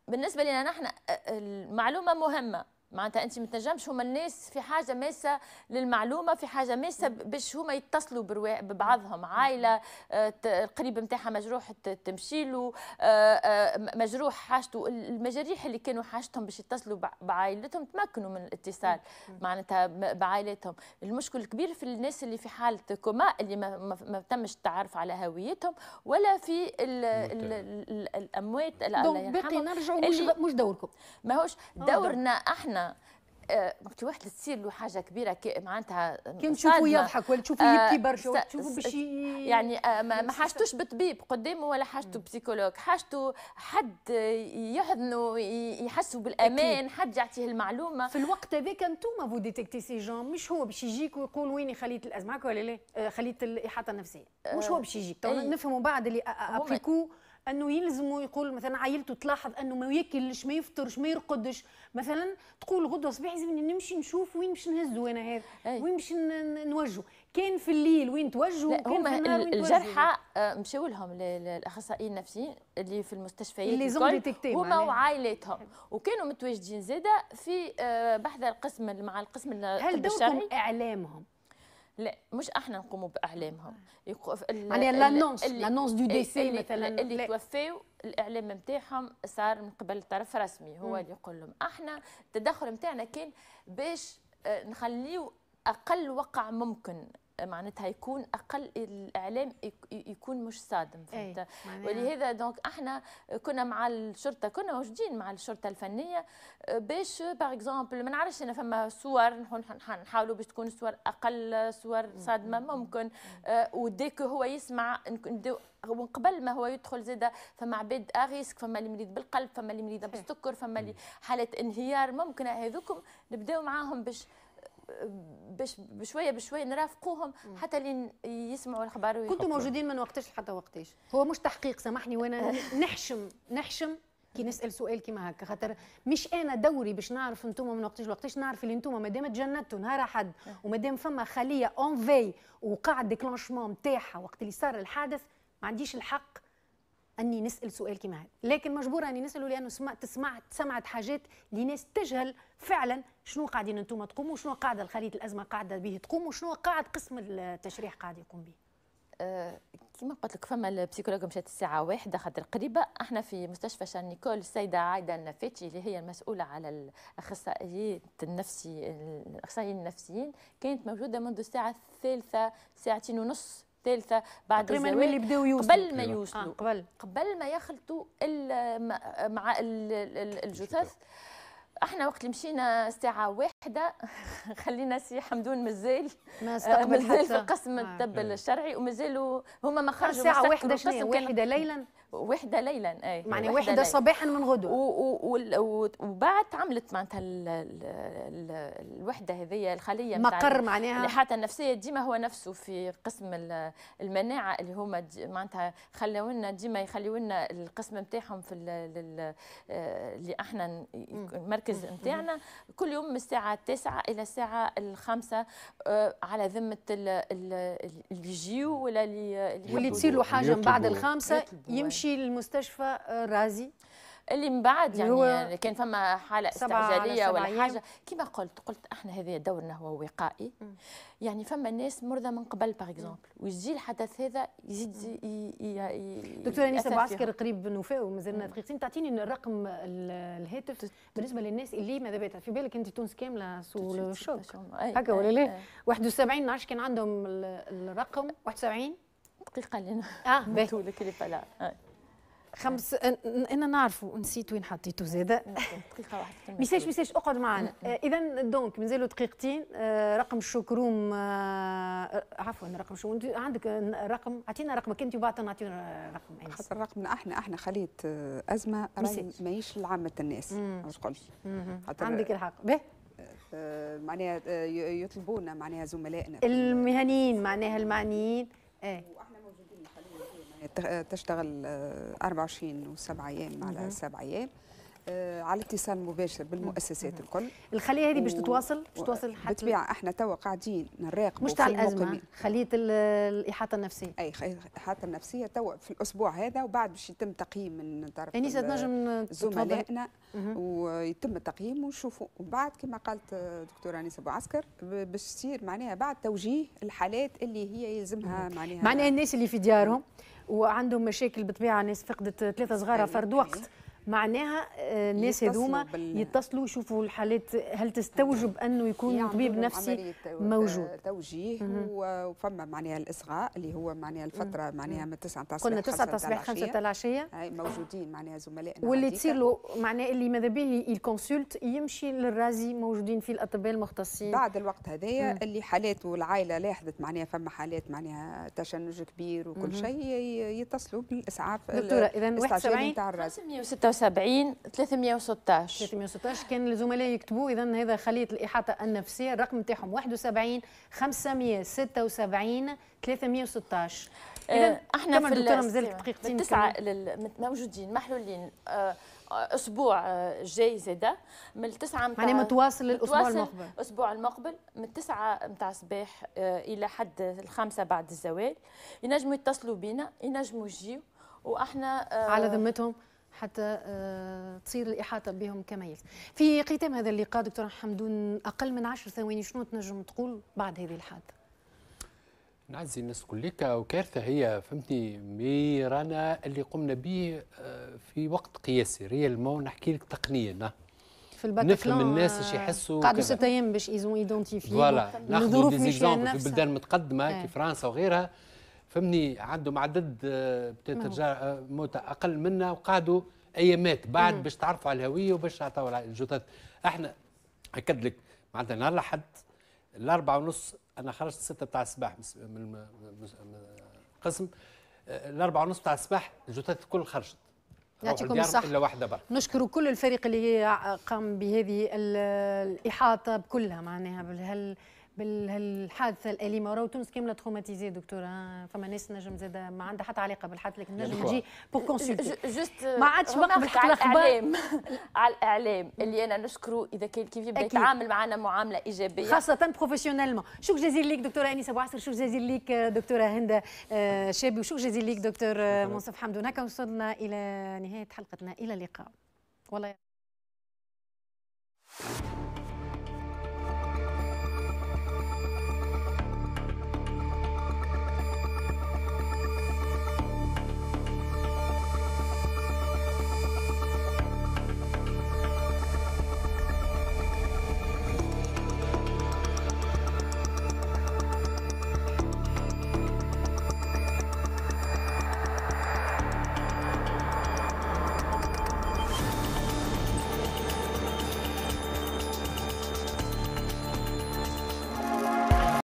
بالنسبه لنا نحن آه، المعلومه مهمه معناتها انت ما تنجمش هما الناس في حاجه ماسه للمعلومه في حاجه ماسه باش هما يتصلوا ببعضهم عائله آه، القريب نتاعها مجروح تمشي له آه، آه، مجروح حاجته المجاريح اللي كانوا حاجتهم باش يتصلوا بعائلتهم تمكنوا من الاتصال معناتها بعائلتهم المشكل الكبير في الناس اللي في حاله كوما اللي ما تمش التعرف على هويتهم ولا في الـ الـ الـ الاموات الله يرحمهم باقي نرجعوا مش دوركم ماهوش دورنا احنا ما آه، وقت واحد تصير له حاجه كبيره كي معناتها كي تشوفوا يضحك ولا تشوفوا يبكي آه، برشا تشوفوا باش يعني آه، ما حاجتوش بطبيب قدامه ولا حاجته بسيكولوج حاجته حد يحضنه يحسوا بالامان أكيد. حد يعطيه المعلومه في الوقت هذاك انتم فو ديتيكتي سي جون مش هو باش يجيك ويقول ويني خليت الازمه ولا لا خليت الاحاطه النفسيه مش هو باش يجيك إيه. نفهموا بعد اللي ابريكو انه يلزمه يقول مثلا عائلته تلاحظ انه ما ياكلش ما يفطرش ما يرقدش مثلا تقول غدوه صباح لازم نمشي نشوف وين باش نهزو انا هذا وين باش نوجهه كان في الليل وين توجهوا هما الجرحى آه، مشاو لهم الاخصائيين النفسيين اللي في المستشفيات اللي زون هما وعائلاتهم وكانوا متواجدين زاده في آه، بحذا القسم مع القسم هل دوركم اعلامهم لا مش احنا نقوموا باعلامهم يقف يعني لانونس لانونس دو ديسي مثلا اللي توفاو الاعلام نتاعهم صار من قبل طرف رسمي هو اللي يقول لهم احنا التدخل نتاعنا كان باش آه، نخليو اقل وقع ممكن معناتها يكون اقل الاعلام يكون مش صادم إيه، فهمت ولهذا دونك احنا كنا مع الشرطه كنا موجودين مع الشرطه الفنيه أه، باش باغ اكزومبل ما نعرفش انا فما صور نحاولوا باش تكون صور اقل صور صادمه ممكن أه، وديك هو يسمع ومن قبل ما هو يدخل زاده فما عباد اغيسك فما اللي مريض بالقلب فما اللي مريضه بالسكر فما اللي حاله انهيار ممكن هذوكم نبداو معاهم باش باش بشويه بشويه نرافقوهم حتى لين يسمعوا الاخبار كنتوا موجودين من وقتاش لحتى وقتاش هو مش تحقيق سامحني وانا (laughs) نحشم نحشم كي نسال سؤال كيما هكا خاطر مش انا دوري باش نعرف انتم من وقتاش لوقتاش نعرف اللي انتم مادام تجندتوا نهار اه. وما ومادام فما خليه اون في وقع الديكلونشمون نتاعها وقت اللي صار الحادث ما عنديش الحق اني نسال سؤال كيما هذا لكن مجبوره اني نساله لانه سمعت سمعت سمعت حاجات لناس تجهل فعلا شنو قاعدين انتم تقوموا شنو قاعده الخليط الازمه قاعده به تقوم وشنو قاعد قسم التشريح قاعد يقوم به أه، كما قلت لك فما البسيكولوج مشات الساعة واحدة خاطر قريبة احنا في مستشفى شان نيكول السيدة عايدة النفاتي اللي هي المسؤولة على الأخصائيات النفسي الأخصائيين النفسيين كانت موجودة منذ الساعة الثالثة ساعتين ونص الثالثه بعد تقريبا اللي بداو يوصلوا قبل ما أيوة. يوصلوا آه، قبل قبل ما يخلطوا مع الجثث احنا وقت اللي مشينا ساعة واحدة (laughs) خلينا سي حمدون مازال ما آه، استقبل حتى في قسم الطب آه. إيه. الشرعي ومازالوا هما ما خرجوا ساعة واحدة شنو واحدة ليلا وحده ليلا اي يعني وحده, وحدة صباحا من غدوه وبعد عملت معناتها الوحده هذه الخليه مقر معناها الحاله النفسيه ديما هو نفسه في قسم المناعه اللي هما معناتها خلاو لنا ديما يخليو لنا القسم نتاعهم في اللي احنا المركز نتاعنا كل يوم من الساعه 9 الى الساعه الخامسة آه، على ذمه اللي يجيو ولا اللي واللي تصير له حاجه من بعد الخامسه يمشي مشي للمستشفى آه، رازي اللي من بعد يعني, يعني كان فما حاله استعجاليه ولا حاجه كما قلت قلت احنا هذا دورنا هو وقائي يعني فما ناس مرضى من قبل باغ اكزومبل ويجي الحدث هذا يزيد دكتوره انيسه بعسكر قريب نوفاو ومازلنا دقيقتين تعطيني الرقم الهاتف بالنسبه للناس اللي ماذا بات في بالك انت تونس كامله سو الشوك هكا ولا لا 71 نعرفش كان عندهم الرقم 71 دقيقه لنا اه (laughs) باهي خمس انا نعرفه نسيت وين حطيته زاده دقيقه واحده ميساج ميساج اقعد معنا آه، اذا دونك مازالوا دقيقتين آه، رقم الشكروم آه، عفوا رقم شو عندك رقم اعطينا رقمك انت وبعد نعطينا رقم خاطر رقمنا احنا احنا خليت ازمه ماهيش لعامه الناس باش نقول عندك الحق به معناها يطلبونا معناها زملائنا المهنيين معناها المعنيين ايه تشتغل 24 آه، و7 ايام على 7 ايام آه، على اتصال مباشر بالمؤسسات الكل الخليه هذه باش تتواصل باش تواصل حتى بالطبيعه احنا توا قاعدين نراقب مش تاع الازمه خليه الاحاطه النفسيه اي الاحاطه النفسيه توا في الاسبوع هذا وبعد باش يتم تقييم من طرف انيسه يعني تنجم زملائنا ويتم التقييم ونشوفوا وبعد كما قالت آه، دكتوره انيسه ابو عسكر باش تصير معناها بعد توجيه الحالات اللي هي يلزمها معناها معناها الناس اللي في ديارهم وعندهم مشاكل بطبيعه ناس فقدت ثلاثه صغار أيوة، فرد وقت أيوة. معناها الناس آه، هذوما يتصلوا يشوفوا الحالات هل تستوجب نعم. انه يكون طبيب نفسي موجود توجيه وفما معناها الاصغاء اللي هو معناها الفتره معناها من 9 تاع الصباح قلنا 9 الصباح 5 تاع العشيه موجودين معناها زملائنا واللي تصير له معناها اللي ماذا به الكونسلت يمشي للرازي موجودين فيه الاطباء المختصين بعد الوقت هذايا اللي حالات والعائله لاحظت معناها فما حالات معناها تشنج كبير وكل شيء يتصلوا بالاسعاف دكتوره اذا 71 تاع الرازي 370 316 316 كان الزملاء يكتبوا اذا هذا خليط الاحاطه النفسيه الرقم نتاعهم 71 576 316 اذا احنا في الدكتوره مازالك دقيقتين تسعه موجودين محلولين آه، آه، اسبوع آه، جاي زاده من التسعه متاع يعني متواصل للاسبوع المقبل الاسبوع المقبل من التسعه متاع الصباح الى حد الخامسه بعد الزوال ينجموا يتصلوا بينا ينجموا يجيو واحنا على ذمتهم حتى آه، تصير الإحاطة بهم كما يجب. في ختام هذا اللقاء دكتور حمدون أقل من عشر ثواني شنو تنجم تقول بعد هذه الحادثة نعزي الناس كلها وكارثة هي فهمتني مي رانا اللي قمنا به آه، في وقت قياسي ريال نحكي لك تقنيا في الباتاكلون نفهم الناس اش يحسوا قعدوا ست ايام باش ايزون ايدونتيفي فوالا ناخذوا ديزيكزومبل في بلدان متقدمه إيه. كي فرنسا وغيرها فهمني عندهم عدد آه، بتترجع آه، موتى اقل منا وقعدوا ايامات بعد باش تعرفوا على الهويه وباش تعطوا الجثث احنا اكد لك معناتها نهار الاحد الاربعه ونص انا خرجت ستة تاع الصباح من القسم آه، الاربعه ونص تاع الصباح الجثث الكل خرجت يعطيكم الصحة الا واحده برك نشكر كل الفريق اللي قام بهذه الاحاطه بكلها معناها بهال بالحادثه الاليمه وراه تونس كامله تروماتيزي دكتوره آه، فما ناس نجم زاده ما عندها حتى علاقه بالحادثه لكن يعني نجم تجي بور كونسلتي ما عادش وقف على الاعلام (laughs) على الاعلام اللي انا نشكره اذا كان كيف يبدا يتعامل معنا معامله ايجابيه خاصه بروفيسيونيلمون شكرا جزيلا ليك دكتوره انيسه ابو عصر شكرا جزيلا ليك آه، دكتوره هند آه، شابي وشكرا جزيلا ليك دكتور منصف حمدون هكا وصلنا الى نهايه حلقتنا الى اللقاء والله